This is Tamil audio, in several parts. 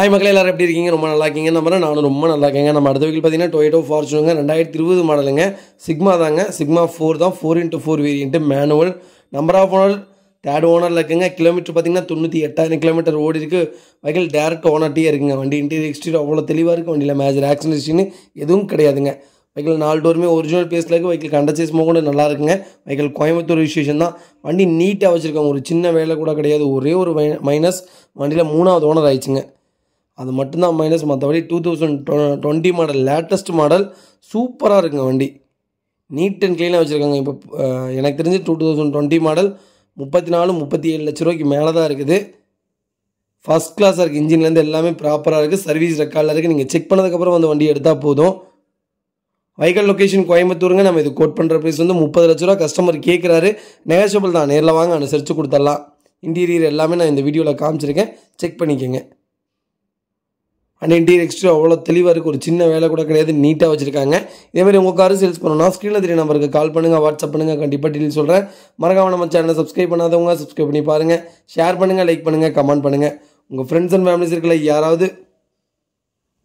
ஹாய் மக்கள் எல்லாரும் எப்படி இருக்கீங்க ரொம்ப நல்லா இருக்கீங்க நம்ம நானும் ரொம்ப நல்லா இருக்கேங்க நம்ம அடுத்த வீக்கில் பார்த்தீங்கன்னா டொயேட்டோ ஃபார்ச்சுனுங்க ரெண்டாயிரத்தி இருபது மாடலுங்க சிக்மா தாங்க சிக்மா ஃபோர் தான் four into four variant manual number of owner third ஓனரில் இருக்குங்க கிலோமீட்டர் பார்த்தீங்கன்னா தொண்ணூற்றி எட்டாயிரம் கிலோமீட்டர் ஓடி இருக்குது வைக்கல் டேரக்ட் ஓனர்ட்டே இருக்குங்க வண்டி இன்டீரியர் எக்ஸ்டீரியர் அவ்வளோ தெளிவாக இருக்குது வண்டியில் மேஜர் ஆக்சிடென்ட் எதுவும் கிடையாதுங்க வைக்கல் நாலு டோருமே ஒரிஜினல் பேஸில் இருக்குது வைக்கல் கண்டசைஸ்மோ கூட நல்லா இருக்குங்க வைக்கல் கோயம்புத்தூர் விசேஷன் தான் வண்டி நீட்டாக வச்சுருக்காங்க ஒரு சின்ன வேலை கூட கிடையாது ஒரே ஒரு மைனஸ் வண்டியில் மூணாவது ஓனர் ஆயிடுச்சுங்க அது மட்டும்தான் மைனஸ் மற்றபடி two thousand to twenty model latest model சூப்பராக இருக்குங்க வண்டி நீட் அண்ட் க்ளீனாக வச்சுருக்காங்க இப்போ எனக்கு தெரிஞ்சு டூ தௌசண்ட் டுவெண்ட்டி மாடல் முப்பத்தி நாலு முப்பத்தி ஏழு லட்ச ரூபாய்க்கு மேலே தான் இருக்குது ஃபஸ்ட் கிளாஸாக இருக்குது இன்ஜின்லேருந்து எல்லாமே ப்ராப்பராக இருக்குது சர்வீஸ் ரெக்கார்டில் இருக்குது நீங்கள் செக் பண்ணதுக்கப்புறம் வந்து வண்டி எடுத்தால் போதும் வைகல் லொக்கேஷன் கோயம்புத்தூருங்க நம்ம இது கோட் பண்ணுற ப்ரைஸ் வந்து முப்பது லட்ச ரூபா கஸ்டமர் கேட்குறாரு நெகஷபிள் தான் நேரில் வாங்க அனுசரித்து கொடுத்துடலாம் இன்டீரியர் எல்லாமே நான் இந்த வீடியோவில் காமிச்சிருக்கேன் செக் பண்ணிக்கோங்க அண்ட் இன்டீரியர் எக்ஸ்ட்ரா அவ்வளோ தெளிவாக இருக்குது ஒரு சின்ன வேலை கூட கிடையாது நீட்டாக வச்சுருக்காங்க இதேமாதிரி உங்கள் காரு சேல்ஸ் பண்ணணும்னா ஸ்க்ரீனில் தெரிய நம்பருக்கு கால் பண்ணுங்கள் வாட்ஸ்அப் பண்ணுங்கள் கண்டிப்பாக டீல் சொல்கிறேன் மறக்காமல் நம்ம சேனலை சப்ஸ்கிரைப் பண்ணாதவங்க சப்ஸ்கிரைப் பண்ணி பாருங்கள் ஷேர் பண்ணுங்கள் லைக் பண்ணுங்கள் கமெண்ட் பண்ணுங்கள் உங்கள் ஃப்ரெண்ட்ஸ் அண்ட் ஃபேமிலிஸ் இருக்கல யாராவது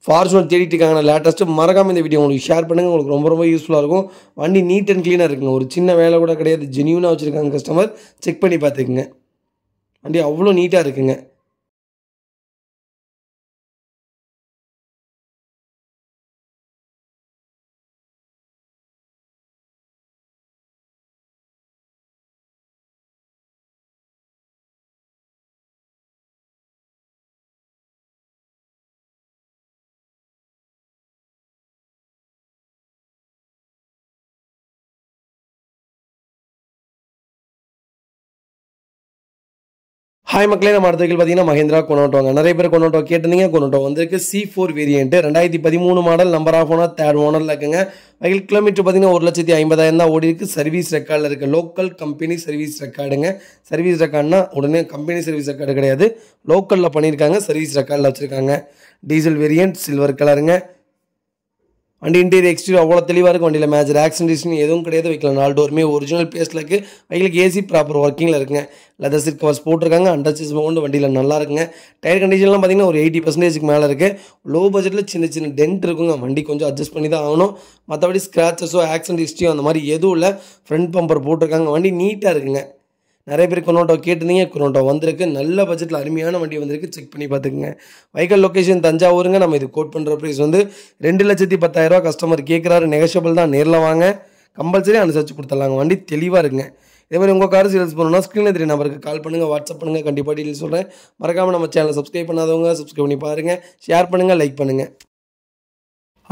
ஃபார்ச்சுனர் தேடிட்டு லேட்டஸ்ட்டு மறக்காமல் இந்த வீடியோ உங்களுக்கு ஷேர் பண்ணுங்கள் உங்களுக்கு ரொம்ப ரொம்ப யூஸ்ஃபுல்லாக இருக்கும் வண்டி நீட் அண்ட் க்ளீனாக இருக்குங்க ஒரு சின்ன வேலை கூட கிடையாது ஜென்யூனாக வச்சுருக்காங்க கஸ்டமர் செக் பண்ணி பார்த்துக்குங்க வண்டி அவ்வளோ நீட்டாக இருக்குங்க ஹாய் மக்களே நம்ம அடுத்த பார்த்தீங்கன்னா மஹேந்திரா கொண்டாட்டுவாங்க நிறைய பேர் கொண்டாட்டம் கேட்டிருந்தீங்க கொண்டாட்டம் வந்திருக்கு சி ஃபோர் வேரியன்ட்டு ரெண்டாயிரத்தி பதிமூணு model number of owner third ஓனரில் இருக்குங்க வகையில் கிலோமீட்டர் பார்த்தீங்கன்னா ஒரு லட்சத்தி ஐம்பதாயிரம் தான் ஓடி இருக்குது சர்வீஸ் ரெக்கார்டில் இருக்குது லோக்கல் கம்பெனி சர்வீஸ் ரெக்கார்டுங்க சர்வீஸ் ரெக்கார்டுனா உடனே கம்பெனி சர்வீஸ் ரெக்கார்டு கிடையாது லோக்கலில் பண்ணியிருக்காங்க சர்வீஸ் ரெக்கார்டில் வச்சுருக்காங்க டீசல் வேரியன்ட் சில்வர் கலருங்க வண்டி இன்டீரியர் எக்ஸ்டீரியர் அவ்வளோ தெளிவாக இருக்கும் வண்டியில் மேஜர் ஆக்சிடென்ட் எதுவும் கிடையாது வைக்கல நாலு டோருமே ஒரிஜினல் பேஸில் இருக்குது வைகளுக்கு ஏசி ப்ராப்பர் ஒர்க்கிங்கில் இருக்குங்க லெதர் சிட் கவர்ஸ் போட்டிருக்காங்க அண்டர் சீஸ் கொண்டு வண்டியில் நல்லா இருக்குங்க டயர் கண்டிஷன்லாம் பார்த்தீங்கன்னா ஒரு எயிட்டி பர்சன்டேஜுக்கு மேலே இருக்குது லோ பட்ஜெட்டில் சின்ன சின்ன டென்ட் இருக்குங்க வண்டி கொஞ்சம் அட்ஜஸ்ட் பண்ணி தான் ஆகணும் மற்றபடி ஸ்க்ராச்சஸோ ஆக்சிடென்ட் ஹிஸ்ட்ரியோ அந்த மாதிரி எதுவும் இல்லை ஃப்ரண்ட் பம்பர் போட்டிருக்காங்க வண்டி நீட்டாக இருக்குங்க நிறைய பேர் குரோட்டோ கேட்டிருந்தீங்க குரோட்டோ வந்திருக்கு நல்ல பட்ஜெட்டில் அருமையான வண்டி வந்திருக்கு செக் பண்ணி பார்த்துக்குங்க வைக்கல் லொக்கேஷன் தஞ்சாவூருங்க நம்ம இது கோட் பண்ணுற ப்ரைஸ் வந்து ரெண்டு லட்சத்தி பத்தாயிரரூவா கஸ்டமர் கேட்குறாரு நெகஷபிள் தான் நேரில் வாங்க கம்பல்சரி அனுசரித்து கொடுத்துடலாங்க வண்டி தெளிவாக இருக்குங்க இதே மாதிரி உங்கள் கார் சேல்ஸ் பண்ணணும்னா ஸ்க்ரீனில் தெரிய நம்பருக்கு கால் பண்ணுங்கள் வாட்ஸ்அப் பண்ணுங்கள் கண்டிப்பாக டீல் சொல்கிறேன் மறக்காமல் நம்ம சேனலை சப்ஸ்கிரைப் பண்ணாதவங்க சப்ஸ்கிரைப் பண்ணி பாருங்கள் ஷேர் பண்ணுங்கள் லைக் பண்ணுங்கள்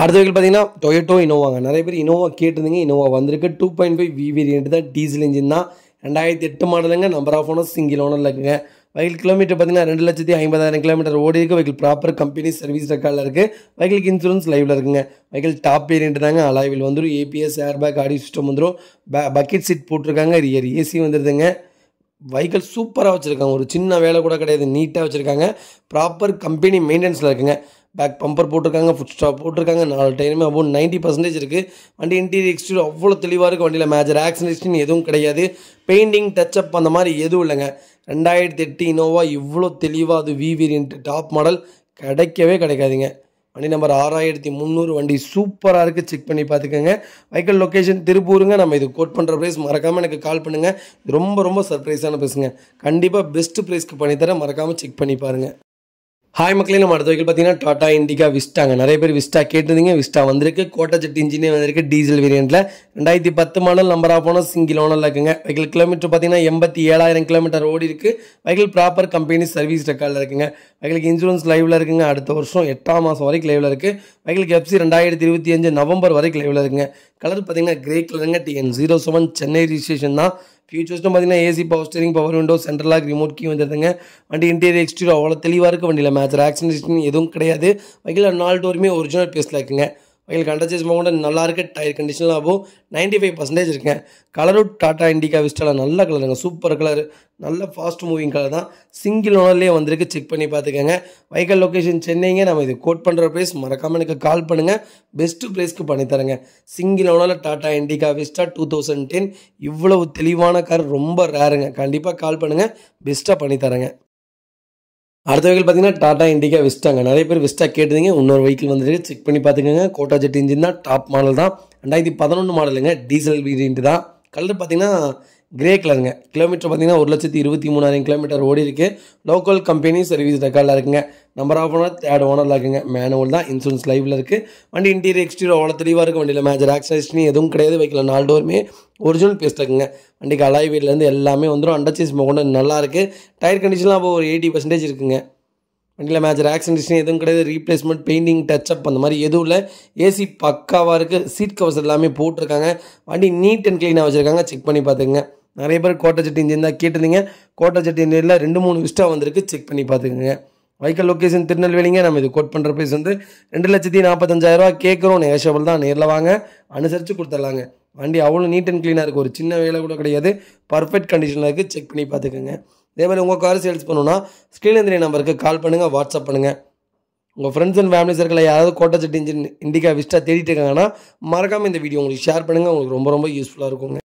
அடுத்த வகையில் பார்த்தீங்கன்னா டொயட்டோ இனோவாங்க நிறைய பேர் இனோவா கேட்டிருந்தீங்க இனோவா வந்திருக்கு two point five V variant தான் டீசல் இன்ஜின் தான் ரெண்டாயிரத்தி எட்டு மாடலுங்க நம்பர் ஆஃப் ஓனர்ஸ் சிங்கிள் ஓனரில் இருக்குங்க வெஹிக்கிள் கிலோமீட்டர் பார்த்தீங்கன்னா ரெண்டு லட்சத்தி ஐம்பதாயிரம் கிலோமீட்டர் ஓடி இருக்குது வெஹிக்கிள் ப்ராப்பர் கம்பெனி சர்வீஸ் ரெக்கார்டில் இருக்குது வெஹிக்கிளுக்கு இன்சூரன்ஸ் லைவில் இருக்குங்க வெஹிக்கிள் டாப் வேரியன்ட் தாங்க வந்துடும் ABS air bag audio system வந்துடும் பக்கெட் சீட் போட்டிருக்காங்க ரியர் ஏசி வந்துடுதுங்க வைக்கல் சூப்பராக வச்சுருக்காங்க ஒரு சின்ன வேலை கூட கிடையாது நீட்டாக வச்சுருக்காங்க ப்ராப்பர் கம்பெனி மெயின்டெனன்ஸில் இருக்குங்க பேக் பம்பர் போட்டிருக்காங்க ஃபுட் ஸ்டாப் போட்டிருக்காங்க நாலு டயருமே அபவுட் நைன்ட்டி பர்சன்டேஜ் இருக்குது வண்டி இன்டீரியர் எக்ஸ்டீரியர் அவ்வளோ தெளிவாக இருக்குது வண்டியில் மேஜர் ஆக்சிடென்ட் எதுவும் கிடையாது பெயிண்டிங் டச்சப் அந்த மாதிரி எதுவும் இல்லைங்க ரெண்டாயிரத்தி எட்டு இனோவா இவ்வளோ தெளிவாக அது வி டாப் மாடல் கிடைக்கவே கிடைக்காதுங்க வண்டி நம்பர் ஆறாயிரத்தி முந்நூறு வண்டி சூப்பராக இருக்குது செக் பண்ணி பார்த்துக்கோங்க வைக்கல் லொக்கேஷன் திருப்பூருங்க நம்ம இது கோட் பண்ணுற ப்ரைஸ் மறக்காமல் எனக்கு கால் பண்ணுங்கள் ரொம்ப ரொம்ப சர்ப்ரைஸான பேசுங்க கண்டிப்பாக பெஸ்ட்டு ப்ரைஸ்க்கு பண்ணித்தரேன் மறக்காமல் செக் பண்ணி பாருங்கள் ஹாய் மக்களே நம்ம அடுத்த வகையில் பார்த்தீங்கன்னா டாடா இண்டிகா விஸ்டாங்க நிறைய பேர் விஸ்டா கேட்டிருந்தீங்க விஸ்டா வந்திருக்கு கோட்டாச்செட் இன்ஜினியர் வந்திருக்கு டீசல் வேரியண்ட்டில் ரெண்டாயிரத்தி பத்து மாடல் நம்பராக போனால் சிங்கிள் ஓனரில் இருக்குங்க வைக்கல் கிலோமீட்டர் பார்த்தீங்கன்னா எண்பத்தி ஏழாயிரம் கிலோமீட்டர் ஓடி இருக்குது வெஹிக்கிள் ப்ராப்பர் கம்பெனி சர்வீஸ் ரெக்கார்டில் இருக்குங்க வெஹிக்கிளுக்கு இன்சூரன்ஸ் லைவில் இருக்குங்க அடுத்த வருஷம் எட்டாம் மாதம் வரைக்கும் லைவில் இருக்குது வெஹிக்கிளுக்கு எஃப்சி ரெண்டாயிரத்தி இருபத்தி அஞ்சு நவம்பர் வரைக்கும் லைவில் இருக்குங்க கலர் பார்த்தீங்கன்னா கிரே கலருங்க TN zero seven Chennai registration தான் ஃபியூச்சர்ஸ்னு பார்த்தீங்கன்னா AC power steering power window central lock remote key வந்துருதுங்க வண்டி இன்டீரியர் எக்ஸ்டீரியர் அவ்வளோ தெளிவாக இருக்க வண்டியில் மேட்ச் ஆக்சன் எதுவும் கிடையாது வகையில் நாலு டோருமே ஒரிஜினல் இருக்குங்க உங்களுக்கு சேஸ் மோகன் நல்லா இருக்குது டயர் கண்டிஷனில் ஆகும் நைன்ட்டி ஃபைவ் பர்சன்டேஜ் இருக்கேன் கலரும் டாட்டா இண்டிகா விஸ்டாலாம் நல்ல கலருங்க சூப்பர் கலர் நல்ல ஃபாஸ்ட் மூவிங் கலர் தான் சிங்கிள் ஓனர்லேயே வந்திருக்கு செக் பண்ணி பார்த்துக்கோங்க வைக்கல் லொக்கேஷன் சென்னைங்க நம்ம இது கோட் பண்ணுற ப்ளேஸ் மறக்காமல் எனக்கு கால் பண்ணுங்கள் பெஸ்ட்டு ப்ளேஸ்க்கு பண்ணித்தரங்க சிங்கிள் ஓனரில் Tata Indica Vista two thousand ten இவ்வளவு தெளிவான கார் ரொம்ப ரேருங்க கண்டிப்பாக கால் பண்ணுங்கள் பெஸ்ட்டாக பண்ணித்தரேங்க அடுத்த வகையில் பார்த்தீங்கன்னா டாடா இண்டிகா விஸ்டாங்க நிறைய பேர் விஸ்டா கேட்டுதுங்க இன்னொரு வெஹிக்கிள் வந்துட்டு செக் பண்ணி பார்த்துக்கோங்க கோட்டா ஜெட் இன்ஜின் தான் டாப் மாடல் தான் ரெண்டாயிரத்தி பதினொன்று மாடலுங்க டீசல் வீடியன்ட்டு தான் கலர் பார்த்தீங்கன்னா கிரே கலருங்க கிலோமீட்டர் பார்த்தீங்கன்னா ஒரு லட்சத்தி இருபத்தி மூணாயிரம் கிலோமீட்டர் ஓடி இருக்கு லோக்கல் கம்பெனி சர்வீஸ் ரெக்கார்டில் இருக்குங்க நம்பர் ஆஃப் ஓனர் தேர்ட் ஓனரில் இருக்குங்க மேனுவல் தான் இன்சூரன்ஸ் லைவில் இருக்குது வண்டி இன்டீரியர் எக்ஸ்டீரியர் அவ்வளோ தெளிவாக இருக்குது வண்டியில் மேஜர் ஆக்சிடென்ட்னி எதுவும் கிடையாது வைக்கல நாலு டோருமே ஒரிஜினல் இருக்குங்க வண்டிக்கு அலாய் வீட்லேருந்து எல்லாமே வந்துடும் அண்டர்சீஸ் நல்லா நல்லாயிருக்கு டயர் கண்டிஷன்லாம் அப்போ ஒரு எயிட்டி பர்சன்டேஜ் இருக்குங்க வண்டியில் மேஜர் ஆக்சிடென்ட்ஸ்னு எதுவும் கிடையாது ரீப்ளேஸ்மெண்ட் பெயிண்டிங் டச்சப் அந்த மாதிரி எதுவும் இல்லை ஏசி பக்காவாக இருக்குது சீட் கவர்ஸ் எல்லாமே போட்டிருக்காங்க வண்டி நீட் அண்ட் க்ளீனாக வச்சுருக்காங்க செக் பண்ணி பார்த்துங்க நிறைய பேர் கோட்டை சட்டி இன்ஜின் தான் கேட்டிருந்தீங்க கோட்டை சட்டி ரெண்டு மூணு விஸ்டா வந்திருக்கு செக் பண்ணி பார்த்துக்கோங்க வைக்கல் லொக்கேஷன் திருநெல்வேலிங்க நம்ம இது கோட் பண்ணுற ப்ரைஸ் வந்து ரெண்டு லட்சத்தி நாற்பத்தஞ்சாயிரரூவா கேட்குறோம் நேஷபிள் தான் நேரில் வாங்க அனுசரித்து கொடுத்துட்லாங்க வண்டி அவ்வளோ நீட் அண்ட் க்ளீனாக இருக்குது ஒரு சின்ன வேலை கூட கிடையாது பர்ஃபெக்ட் கண்டிஷனில் இருக்குது செக் பண்ணி பார்த்துக்கோங்க இதே மாதிரி உங்கள் கார் சேல்ஸ் பண்ணணும்னா ஸ்க்ரீனந்திரி நம்பருக்கு கால் பண்ணுங்கள் வாட்ஸ்அப் பண்ணுங்கள் உங்கள் ஃப்ரெண்ட்ஸ் அண்ட் ஃபேமிலி சர்க்கிளில் யாராவது கோட்டாச்சட்டி இன்ஜின் இண்டிகா விஸ்டா தேடிட்டு இருக்காங்கன்னா மறக்காமல் இந்த வீடியோ உங்களுக்கு ஷேர் பண்ணுங்கள் உங்களுக்கு ரொம்ப ரொம்ப யூஸ்ஃபுல்லாக இருக்குங்க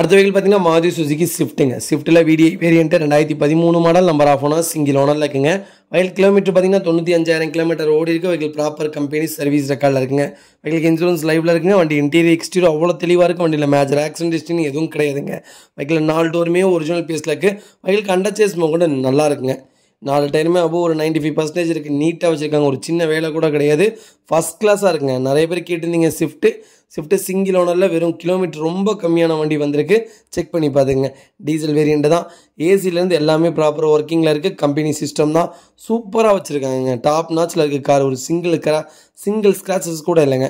அடுத்த வகையில் பார்த்தீங்கன்னா மாதிரி சுஜிக்கு ஸ்விஃப்ட்டுங்க ஸ்விஃப்ட்டில் வீடியோ வேரியண்ட்டு ரெண்டாயிரத்தி பதிமூணு model number of owner single ஓனரில் இருக்குங்க வயல் கிலோமீட்டர் பார்த்தீங்கன்னா தொண்ணூற்றி அஞ்சாயிரம் கிலோமீட்டர் ஓடி இருக்குது வகையில் ப்ராப்பர் கம்பெனி சர்வீஸ் ரெக்கார்டில் இருக்குங்க வகைக்கு இன்சூரன்ஸ் லைவில் இருக்குங்க வண்டி இன்டீரியர் எக்ஸ்டீரியர் அவ்வளோ தெளிவாக இருக்கும் வண்டியில் மேஜர் ஆக்சிடென்ட் ஹிஸ்டினி எதுவும் கிடையாதுங்க வகையில் நாலு டோருமே ஒரிஜினல் பேஸில் இருக்குது வெஹிக்கிள் கண்டச்சேஸ் கூட நல்லா இருக்குங்க நாலு டைமுமே அப்போ ஒரு நைன்ட்டி ஃபைவ் பர்சன்டேஜ் இருக்குது நீட்டாக வச்சுருக்காங்க ஒரு சின்ன வேலை கூட கிடையாது ஃபஸ்ட் கிளாஸாக இருக்குங்க நிறைய பேர் கேட்டிருந்தீங்க ஸ்விஃப்ட்டு ஸ்விஃப்ட்டு சிங்கிள் ஓனரில் வெறும் கிலோமீட்டர் ரொம்ப கம்மியான வண்டி வந்திருக்கு செக் பண்ணி பார்த்துங்க டீசல் வேரியண்ட்டு தான் ஏசிலேருந்து எல்லாமே ப்ராப்பராக ஒர்க்கிங்கில் இருக்குது கம்பெனி சிஸ்டம் தான் சூப்பராக வச்சுருக்காங்க டாப் நாச்சில் இருக்குது கார் ஒரு சிங்கிள் கரா சிங்கிள் ஸ்க்ராச்சஸ் கூட இல்லைங்க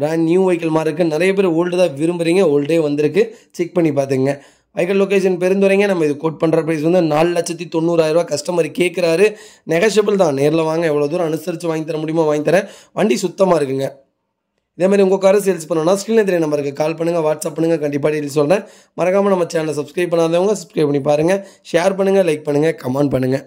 பிராண்ட் நியூ வெஹிக்கிள் மாதிரி இருக்குது நிறைய பேர் ஓல்டு தான் விரும்புகிறீங்க ஓல்டே வந்திருக்கு செக் பண்ணி பார்த்துங்க வைக்கல் லொக்கேஷன் பெருந்துறைங்க நம்ம இது கோட் பண்ணுற ப்ரைஸ் வந்து நாலு லட்சத்தி தொண்ணூறாயிரரூவா கஸ்டமர் கேட்குறாரு நெகஷபிள் தான் நேரில் வாங்க எவ்வளோ தூரம் அனுசரித்து வாங்கி தர முடியுமோ வாங்கி தரேன் வண்டி சுத்தமாக இருக்குங்க இதே மாதிரி உங்கள் காரை சேல்ஸ் பண்ணணும்னா ஸ்க்ரீன் தெரிய நம்பருக்கு கால் பண்ணுங்கள் வாட்ஸ்அப் பண்ணுங்கள் கண்டிப்பாக டீல் சொல்கிறேன் மறக்காமல் நம்ம சேனலை சப்ஸ்கிரைப் பண்ணாதவங்க சப்ஸ்கிரைப் பண்ணி பாருங்கள் ஷேர் பண்ணுங்கள் லைக் பண்ணுங்கள் கமெண்ட் பண்ணுங்கள்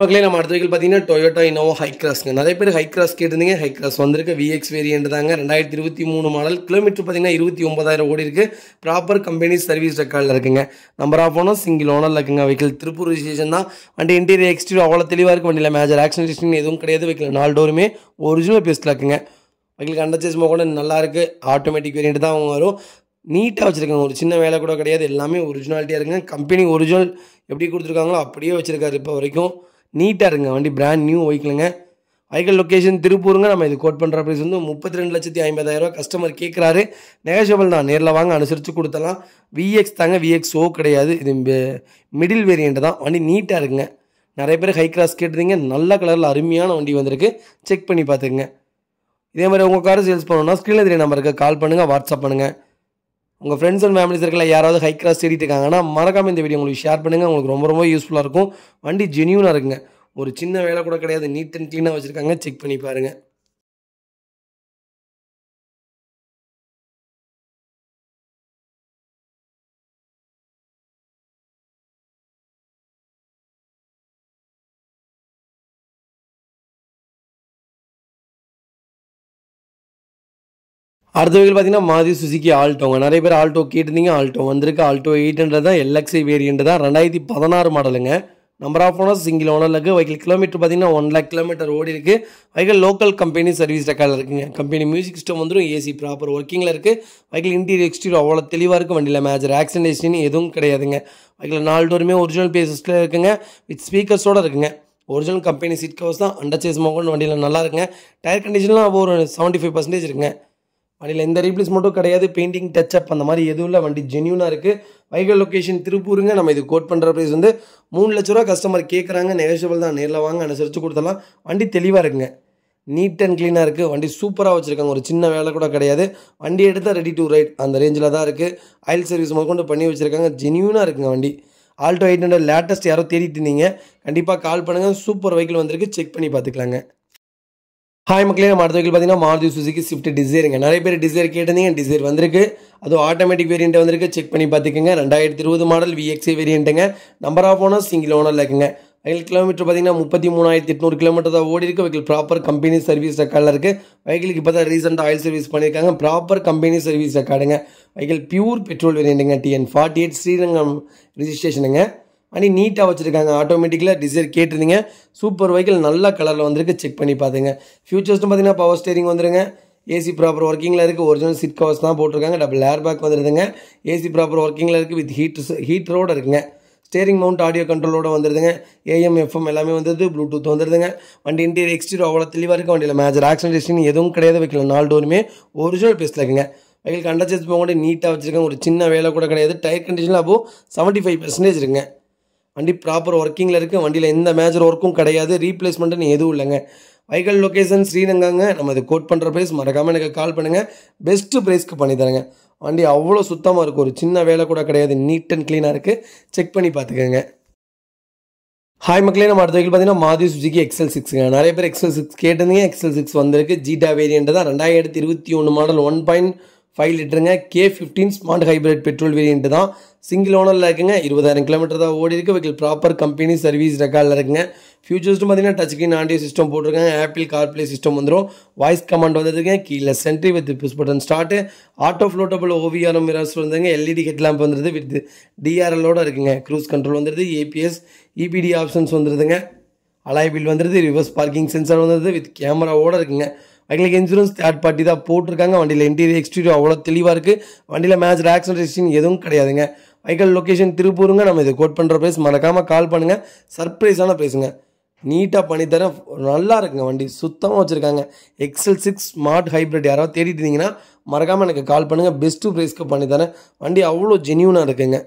மக்களே நம்ம அடுத்த வீக்கில் பார்த்தீங்கன்னா டொயோட்டோ இனோவோ ஹை கிராஸ்ங்க நிறைய பேர் ஹை கிராஸ் கேட்டிருந்தீங்க ஹை கிராஸ் வந்திருக்கு விஎக்ஸ் வேரியன்ட் தாங்க ரெண்டாயிரத்தி இருபத்தி மூணு மாடல் கிலோமீட்டர் பார்த்தீங்கன்னா இருபத்தி ஒன்பதாயிரம் ஓடி இருக்கு ப்ராப்பர் கம்பெனி சர்வீஸ் ரெக்கார்டில் இருக்குங்க number of owner single owner இருக்குங்க வைக்கல் திருப்பூர் ரிஜிஸ்ட்ரேஷன் தான் வண்டி இன்டீரியர் எக்ஸ்டீரியர் அவ்வளோ தெளிவாக இருக்கு வண்டியில் மேஜர் ஆக்சன் ஹிஸ்டிங் எதுவும் கிடையாது வெஹிக்கிள் நாலு டோருமே ஒரிஜினல் பேஸ்ட்டில் இருக்குங்க சேஸ் கண்டச்சேஸ்மா கூட இருக்குது ஆட்டோமேட்டிக் வேரியன்ட் தான் அவங்க வரும் நீட்டாக வச்சுருக்காங்க ஒரு சின்ன வேலை கூட கிடையாது எல்லாமே ஒரிஜினாலிட்டியாக இருக்குங்க கம்பெனி ஒரிஜினல் எப்படி கொடுத்துருக்காங்களோ அப்படியே வச்சுருக்காரு இப்போ வரைக்கும் நீட்டாக இருங்க வண்டி பிராண்ட் நியூ வைக்கலுங்க வைக்கல் லொக்கேஷன் திருப்பூருங்க நம்ம இது கோட் பண்ணுற ப்ரைஸ் வந்து முப்பத்தி ரெண்டு லட்சத்தி ஐம்பதாயிரரூவா கஸ்டமர் கேட்குறாரு நெகஷியபிள் தான் நேரில் வாங்க அனுசரித்து கொடுத்தலாம் விஎக்ஸ் தாங்க விஎக்ஸ் ஓ கிடையாது இது மிடில் வேரியண்ட்டு தான் வண்டி நீட்டாக இருக்குங்க நிறைய பேர் ஹை கிராஸ் கேட்டிருந்தீங்க நல்ல கலரில் அருமையான வண்டி வந்திருக்கு செக் பண்ணி பார்த்துக்குங்க இதே மாதிரி உங்கள் கார் சேல்ஸ் பண்ணணும்னா ஸ்க்ரீனில் தெரிய நம்பருக்கு கால் பண்ணுங்கள் வாட்ஸ்அப் பண்ணுங்கள் உங்கள் ஃப்ரெண்ட்ஸ் அண்ட் ஃபேமிலி சர்க்கிளில் யாராவது ஹை கிராஸ் தேடிட்டு இருக்காங்கன்னா மறக்காமல் இந்த வீடியோ உங்களுக்கு ஷேர் பண்ணுங்கள் உங்களுக்கு ரொம்ப ரொம்ப யூஸ்ஃபுல்லாக இருக்கும் வண்டி ஜென்யூனாக இருக்குங்க ஒரு சின்ன வேலை கூட கிடையாது நீட் அண்ட் க்ளீனாக வச்சுருக்காங்க செக் பண்ணி பாருங்கள் அடுத்த வகையில் பார்த்தீங்கன்னா மாதி சுசிக்கு ஆல்டோங்க நிறைய பேர் ஆல்டோ கேட்டிருந்தீங்க ஆல்டோ வந்திருக்கு ஆல்டோ எயிட்ன்றது தான் எல்எக்ஸி வேரியன்ட் தான் ரெண்டாயிரத்தி பதினாறு மாடலுங்க number of owners single owner இருக்குது வைக்கல் கிலோமீட்டர் பார்த்தீங்கன்னா ஒன் லேக் கிலோமீட்டர் ஓடி இருக்குது வைக்கல் லோக்கல் கம்பெனி சர்வீஸ் ரெக்கார்டில் இருக்குங்க கம்பெனி மியூசிக் சிஸ்டம் வந்துடும் ஏசி ப்ராப்பர் ஒர்க்கிங்கில் இருக்குது வைக்கல் இன்டீரியர் எக்ஸ்டீரியர் அவ்வளோ தெளிவாக இருக்குது வண்டியில் மேஜர் ஆக்சிடேஷன் எதுவும் கிடையாதுங்க வைக்கல் நாலு டோருமே ஒரிஜினல் பேசஸில் இருக்குங்க வித் ஸ்பீக்கர்ஸோடு இருக்குங்க ஒரிஜினல் கம்பெனி சீட் கவர்ஸ் தான் அண்டர் சேஸ் மோகன் வண்டியில் நல்லா இருக்குங்க டயர் கண்டிஷன்லாம் ஒரு செவன்ட்டி ஃபைவ் பர்சன்டேஜ் இருக்குங்க வண்டியில் எந்த ரீப்ளேஸ் மட்டும் கிடையாது பெயிண்டிங் டச் அப் அந்த மாதிரி எதுவும் இல்லை வண்டி ஜென்யூனாக இருக்குது வைகல் லொக்கேஷன் திருப்பூருங்க நம்ம இது கோட் பண்ணுற ப்ரைஸ் வந்து மூணு லட்ச ரூபா கஸ்டமர் கேட்குறாங்க நெகோஷியபிள் தான் நேரில் வாங்க அனுசரித்து கொடுத்தலாம் வண்டி தெளிவாக இருக்குங்க நீட் அண்ட் க்ளீனாக இருக்குது வண்டி சூப்பராக வச்சுருக்காங்க ஒரு சின்ன வேலை கூட கிடையாது வண்டி எடுத்தால் ரெடி டு ரைட் அந்த ரேஞ்சில் தான் இருக்குது ஆயில் சர்வீஸ் முதற்கொண்டு பண்ணி வச்சுருக்காங்க ஜென்யூனாக இருக்குங்க வண்டி ஆல்டோ எயிட் ஹண்ட்ரட் லேட்டஸ்ட் யாரோ தேடிட்டு இருந்தீங்க கண்டிப்பாக கால் பண்ணுங்கள் சூப்பர் வெஹிக்கிள் வந்திருக்கு செக் பண்ணி பார்த்துக்கலாங்க ஹாய் மக்களே நம்ம அடுத்த பார்த்தீங்கன்னா மாருதி சுசுக்கு ஸ்விஃப்ட் டிசைருங்க நிறைய பேர் டிசைர் கேட்டிருந்தீங்க டிசைர் வந்திருக்கு அது ஆட்டோமேட்டிக் வேரியண்ட் வந்திருக்கு செக் பண்ணி பார்த்துக்கோங்க ரெண்டாயிரத்தி இருபது மாடல் விஎக்ஸே வேரியண்ட்டுங்க number of owner single owner இருக்குங்க வயல் கிலோமீட்டர் பார்த்தீங்கன்னா முப்பத்தி மூணாயிரத்தி எட்நூறு கிலோமீட்டர் தான் ஓடி இருக்குது வெஹிக்கிள் ப்ராப்பர் கம்பெனி சர்வீஸ் ரெக்கார்டில் இருக்குது வெஹிக்கிளுக்கு இப்போ தான் ரீசெண்டாக ஆயில் சர்வீஸ் பண்ணியிருக்காங்க ப்ராப்பர் கம்பெனி சர்வீஸ் ரெக்கார்டுங்க வெஹிக்கிள் பியூர் பெட்ரோல் வேரியண்ட்டுங்க டிஎன் ஃபார்ட்டி எயிட் ஸ்ரீரங்கம் ரிஜிஸ்ட்ரேஷனுங்க வண்டி நீட்டாக வச்சுருக்காங்க ஆட்டோமேட்டிக்கலாக டிசைர் கேட்டிருந்தீங்க சூப்பர் வெஹிக்கிள் நல்ல கலரில் வந்துருக்கு செக் பண்ணி பார்த்துங்க ஃபியூச்சர்ஸ்னு பார்த்தீங்கன்னா பவர் ஸ்டேரிங் வந்துருங்க ஏசி ப்ராப்பர் ஒர்க்கிங்கில் இருக்குது ஒரிஜினல் சிட் கவர்ஸ் தான் போட்டிருக்காங்க டபுள் ஏர் பேக் வந்துருதுங்க ஏசி ப்ராப்பர் ஒர்க்கிங்கில் இருக்குது வித் ஹீட் ஹீட்டரோடு இருக்குங்க ஸ்டேரிங் மவுண்ட் ஆடியோ கண்ட்ரோலோடு வந்துருதுங்க ஏஎம் எஃப்எம் எல்லாமே வந்துருது ப்ளூடூத் வந்துருதுங்க வண்டி இன்டீரியர் எக்ஸ்டீரியர் அவ்வளோ தெளிவாக இருக்குது வண்டியில் மேஜர் ஆக்சன்டேஷன் எதுவும் கிடையாது வைக்கல நாலு டோருமே ஒரிஜினல் பேஸில் இருக்குங்க வைக்கல் கண்டச்சு போக நீட்டாக வச்சுருக்காங்க ஒரு சின்ன வேலை கூட கிடையாது டயர் கண்டிஷனில் அப்போது செவன்ட்டி ஃபைவ் பர்சன்டேஜ் இருக்குங்க வண்டி ப்ராப்பர் ஒர்க்கிங்கில் இருக்குது வண்டியில் எந்த மேஜர் ஒர்க்கும் கிடையாது ரீப்ளேஸ்மெண்ட்டுன்னு எதுவும் இல்லைங்க வைகல் லொக்கேஷன் ஸ்ரீரங்காங்க நம்ம இது கோட் பண்ணுற ப்ரைஸ் மறக்காமல் எனக்கு கால் பண்ணுங்கள் பெஸ்ட்டு ப்ரைஸ்க்கு பண்ணித்தரேங்க வண்டி அவ்வளோ சுத்தமாக இருக்கும் ஒரு சின்ன வேலை கூட கிடையாது நீட் அண்ட் க்ளீனாக இருக்குது செக் பண்ணி பார்த்துக்கோங்க ஹாய் மக்களே நம்ம அடுத்த வீக்கில் பார்த்தீங்கன்னா மாதி சுஜிக்கு எக்ஸல் சிக்ஸுங்க நிறைய பேர் எக்ஸல் சிக்ஸ் கேட்டிருந்தீங்க எக்ஸல் சிக்ஸ் வந்திருக்கு ஜிடா வேரியண்ட்டு தான் ரெண்டாயிரத்தி இருபத்தி ஒன்று மாடல் ஒன் பாயிண்ட் ஃபைவ் லிட்டருங்க K fifteen smart hybrid petrol variant தான் சிங்கிள் ஓனரில் இருக்குங்க இருபதாயிரம் கிலோமீட்டர் தான் ஓடி இருக்குது வெஹிக்கிள் ப்ராப்பர் கம்பெனி சர்வீஸ் ரெக்கார்டில் இருக்குங்க ஃபியூச்சர்ஸ் பார்த்தீங்கன்னா டச் ஸ்க்ரீன் ஆண்டியோ சிஸ்டம் போட்டிருக்காங்க ஆப்பிள் கார்ப்ளே சிஸ்டம் வந்துடும் வாய்ஸ் கமாண்ட் வந்துருக்கு கீழே entry with push button start auto foldable ORVM mirrors வந்துருங்க எல்இடி ஹெட் லேம்ப் வந்துடுது வித் டிஆர்எல்லோடு இருக்குங்க க்ரூஸ் கண்ட்ரோல் வந்துருது ஏபிஎஸ் இபிடி ஆப்ஷன்ஸ் வந்துருதுங்க அலாய் பில் வந்துருது ரிவர்ஸ் பார்க்கிங் சென்சார் வந்துருது வித் கேமராவோடு இருக்குங்க எங்களுக்கு இன்சூரன்ஸ் தேர்ட் பார்ட்டி தான் போட்டிருக்காங்க வண்டியில் இன்டீரியர் எக்ஸ்டீரியர் அவ்வளோ தெளிவாக இருக்குது வண்டியில் மேட்ச் ரேக்ஸ் எதுவும் கிடையாதுங்க வைக்கல் லொக்கேஷன் திருப்பூருங்க நம்ம இதை கோட் பண்ணுற ப்ளேஸ் மறக்காமல் கால் பண்ணுங்கள் சர்ப்ரைஸான ப்ளேஸுங்க நீட்டாக பண்ணித்தரேன் நல்லா இருக்குங்க வண்டி சுத்தமாக வச்சுருக்காங்க எக்ஸல் சிக்ஸ் ஸ்மார்ட் ஹைப்ரிட் யாராவது தேடிட்டு இருந்தீங்கன்னா மறக்காமல் எனக்கு கால் பண்ணுங்கள் பெஸ்ட்டு ப்ரைஸ்க்கு பண்ணித்தரேன் வண்டி அவ்வளோ ஜென்யூனாக இருக்குங்க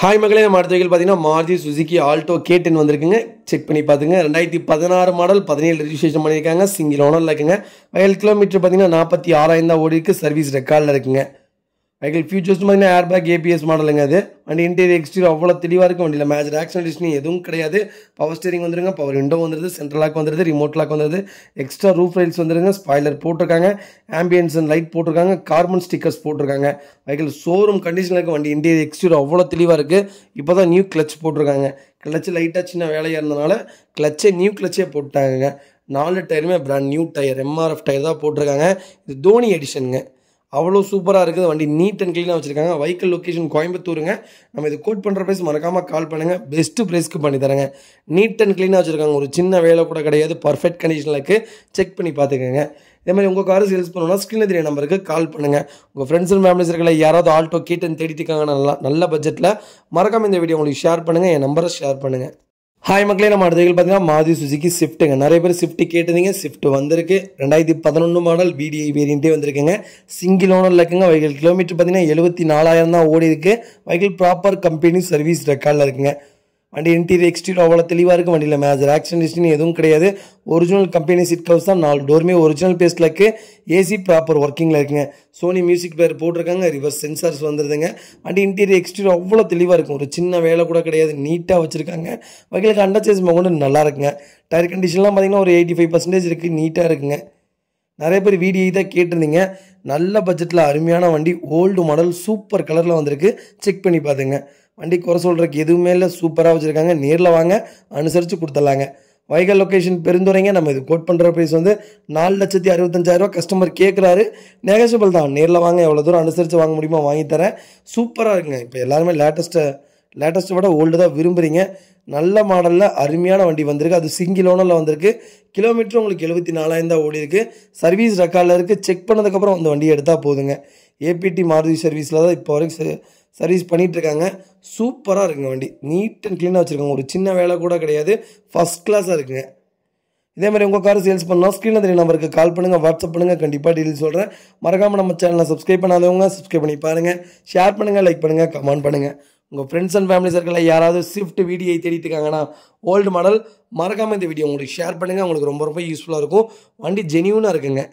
ஹாய் மகளே நம்ம அடுத்த பார்த்தீங்கன்னா Maruti Suzuki Alto K ten வந்திருக்குங்க செக் பண்ணி பார்த்துங்க ரெண்டாயிரத்தி பதினாறு மாடல் பதினேழு ரெஜிஸ்ட்ரேஷன் பண்ணியிருக்காங்க சிங்கிள் ஓனர்ல இருக்குங்க வயல் கிலோமீட்டர் பார்த்தீங்கன்னா நாற்பத்தி ஆறாயிரம் தான் ஓடி இருக்குது சர்வீஸ் ரெக்கார்டில் இருக்குங்க வெஹிக்கிள் ஃபியூச்சர்ஸ் பார்த்தீங்கன்னா ஏர் பேக் ஏபிஎஸ் மாடலுங்க அது அண்ட் இன்டீரியர் எக்ஸ்டீரியர் அவ்வளோ தெளிவாக இருக்கும் வண்டியில் மேஜர் ஆக்ஷன் டிஷ்னி எதுவும் கிடையாது பவர் ஸ்டீரிங் வந்துருங்க பவர் விண்டோ வந்துருது சென்ட்ரல் லாக் வந்துருது ரிமோட் லாக் வந்துருது எக்ஸ்ட்ரா ரூஃப் ரைல்ஸ் வந்துருங்க ஸ்பாய்லர் போட்டிருக்காங்க ஆம்பியன்ஸ் அண்ட் லைட் போட்டிருக்காங்க கார்பன் ஸ்டிக்கர்ஸ் போட்டிருக்காங்க வெஹிக்கிள் ஷோரூம் கண்டிஷனில் இருக்க வண்டி இன்டீரியர் எக்ஸ்டீரியர் அவ்வளோ தெளிவாக இருக்குது இப்போ தான் நியூ கிளச் போட்டிருக்காங்க கிளச்சு லைட்டாக சின்ன வேலையாக இருந்தனால கிளச்சே நியூ கிளச்சே போட்டாங்க நாலு டயருமே brand new tyre MRF tyre தான் போட்டிருக்காங்க இது தோனி எடிஷனுங்க அவ்வளோ சூப்பராக இருக்குது வண்டி நீட் அண்ட் க்ளீனாக வச்சுருக்காங்க வைக்கல் லொக்கேஷன் கோயம்புத்தூருங்க நம்ம இது கோட் பண்ணுற ப்ரைஸ் மறக்காமல் கால் பண்ணுங்கள் பெஸ்ட்டு ப்ரைஸ்க்கு பண்ணி தரேங்க நீட் அண்ட் க்ளீனாக வச்சுருக்காங்க ஒரு சின்ன வேலை கூட கிடையாது பர்ஃபெக்ட் கண்டிஷனில் இருக்குது செக் பண்ணி பார்த்துக்கோங்க இதே மாதிரி உங்கள் காரை சேல்ஸ் பண்ணணும்னா ஸ்க்ரீன் தெரிய நம்பருக்கு கால் பண்ணுங்கள் உங்கள் ஃப்ரெண்ட்ஸ் அண்ட் ஃபேமிலிஸ் இருக்கிற யாராவது ஆல்டோ கேட்டுன்னு தேடிட்டு இருக்காங்க நல்லா நல்ல பட்ஜெட்டில் மறக்காமல் இந்த வீடியோ உங்களுக்கு ஷேர் பண்ணுங்கள் என் நம்பரை ஷேர் பண்ணுங்கள் ஹாய் மக்களே நம்ம அடுத்த பார்த்தீங்கன்னா மாதி சுஜிக்கு ஸ்விஃப்ட்டுங்க நிறைய பேர் ஷிஃப்ட்டு கேட்டிருந்தீங்க ஸ்விஃப்ட் வந்திருக்கு ரெண்டாயிரத்தி பதினொன்று மாடல் பிடிஐ வேரியண்ட்டே வந்திருக்குங்க சிங்கிள் ஓனர் இருக்குங்க வைகள் கிலோமீட்டர் பார்த்தீங்கன்னா எழுபத்தி நாலாயிரம் தான் ஓடி இருக்குது வைகள் ப்ராப்பர் கம்பெனி சர்வீஸ் ரெக்கார்டில் இருக்குங்க வண்டி இன்டீரியர் எக்ஸ்டீரியர் அவ்வளோ தெளிவாக இருக்குது வண்டியில் மேஜர் ஆக்சன் ஹிஸ்ட்ரி எதுவும் கிடையாது ஒரிஜினல் கம்பெனி சிட் கவுஸ் தான் நாலு டோருமே ஒரிஜினல் இருக்குது ஏசி ப்ராப்பர் ஒர்க்கிங்கில் இருக்குங்க சோனி மியூசிக் பேர் போட்டிருக்காங்க ரிவர்ஸ் சென்சார்ஸ் வந்துருதுங்க வண்டி இன்டீரியர் எக்ஸ்டீரியர் அவ்வளோ தெளிவாக இருக்கும் ஒரு சின்ன வேலை கூட கிடையாது நீட்டாக வச்சுருக்காங்க வகையில் அண்டர்சேஸ் மகொண்டு நல்லா இருக்குங்க டயர் கண்டிஷன்லாம் பார்த்திங்கன்னா ஒரு எயிட்டி ஃபைவ் பர்சன்டேஜ் இருக்குது நீட்டாக இருக்குங்க நிறைய பேர் வீடியோ தான் கேட்டிருந்தீங்க நல்ல பட்ஜெட்டில் அருமையான வண்டி ஓல்டு மாடல் சூப்பர் கலரில் வந்திருக்கு செக் பண்ணி பார்த்துங்க வண்டி குறை சொல்கிறதுக்கு எதுவுமே இல்லை சூப்பராக வச்சுருக்காங்க நேரில் வாங்க அனுசரித்து கொடுத்துடலாங்க வைகல் லொக்கேஷன் பெருந்துரைங்க நம்ம இது கோட் பண்ணுற ப்ரைஸ் வந்து நாலு லட்சத்தி அறுபத்தஞ்சாயிரரூவா கஸ்டமர் கேட்குறாரு நெகசபிள் தான் நேரில் வாங்க எவ்வளோ தூரம் அனுசரித்து வாங்க முடியுமோ வாங்கி தரேன் சூப்பராக இருக்குங்க இப்போ எல்லாருமே லேட்டஸ்ட்டை லேட்டஸ்ட்டை விட ஓல்டு தான் விரும்புகிறீங்க நல்ல மாடலில் அருமையான வண்டி வந்திருக்கு அது சிங்கிள் ஓனரில் வந்திருக்கு கிலோமீட்டர் உங்களுக்கு எழுபத்தி நாலாயிரம் தான் ஓடி இருக்குது சர்வீஸ் ரெக்கார்டில் இருக்குது செக் பண்ணதுக்கப்புறம் அந்த வண்டியை எடுத்தால் போதுங்க ஏபிடி மாருதி சர்வீஸில் தான் இப்போ வரைக்கும் சர்வீஸ் பண்ணிகிட்ருக்காங்க சூப்பராக இருக்குங்க வண்டி நீட் அண்ட் க்ளீனாக வச்சுருக்காங்க ஒரு சின்ன வேலை கூட கிடையாது ஃபஸ்ட் கிளாஸாக இருக்குங்க இதேமாதிரி உங்கள் கார் சேல்ஸ் பண்ணால் ஸ்க்ரீனில் தெரிய நம்பருக்கு கால் பண்ணுங்கள் வாட்ஸ்அப் பண்ணுங்கள் கண்டிப்பாக டீல் சொல்கிறேன் மறக்காமல் நம்ம சேனலை சப்ஸ்கிரைப் பண்ணாதவங்க சப்ஸ்கிரைப் பண்ணி பாருங்கள் ஷேர் பண்ணுங்கள் லைக் பண்ணுங்கள் கமெண்ட் பண்ணுங்கள் உங்கள் ஃப்ரெண்ட்ஸ் அண்ட் ஃபேமிலி சர்க்கிளில் யாராவது ஸ்விஃப்ட் வீடியோ தேடிட்டு இருக்காங்கன்னா ஓல்டு மாடல் மறக்காமல் இந்த வீடியோ உங்களுக்கு ஷேர் பண்ணுங்கள் உங்களுக்கு ரொம்ப ரொம்ப யூஸ்ஃபுல்லாக இருக்கும் வண்டி ஜெனியூனாக இருக்குங்க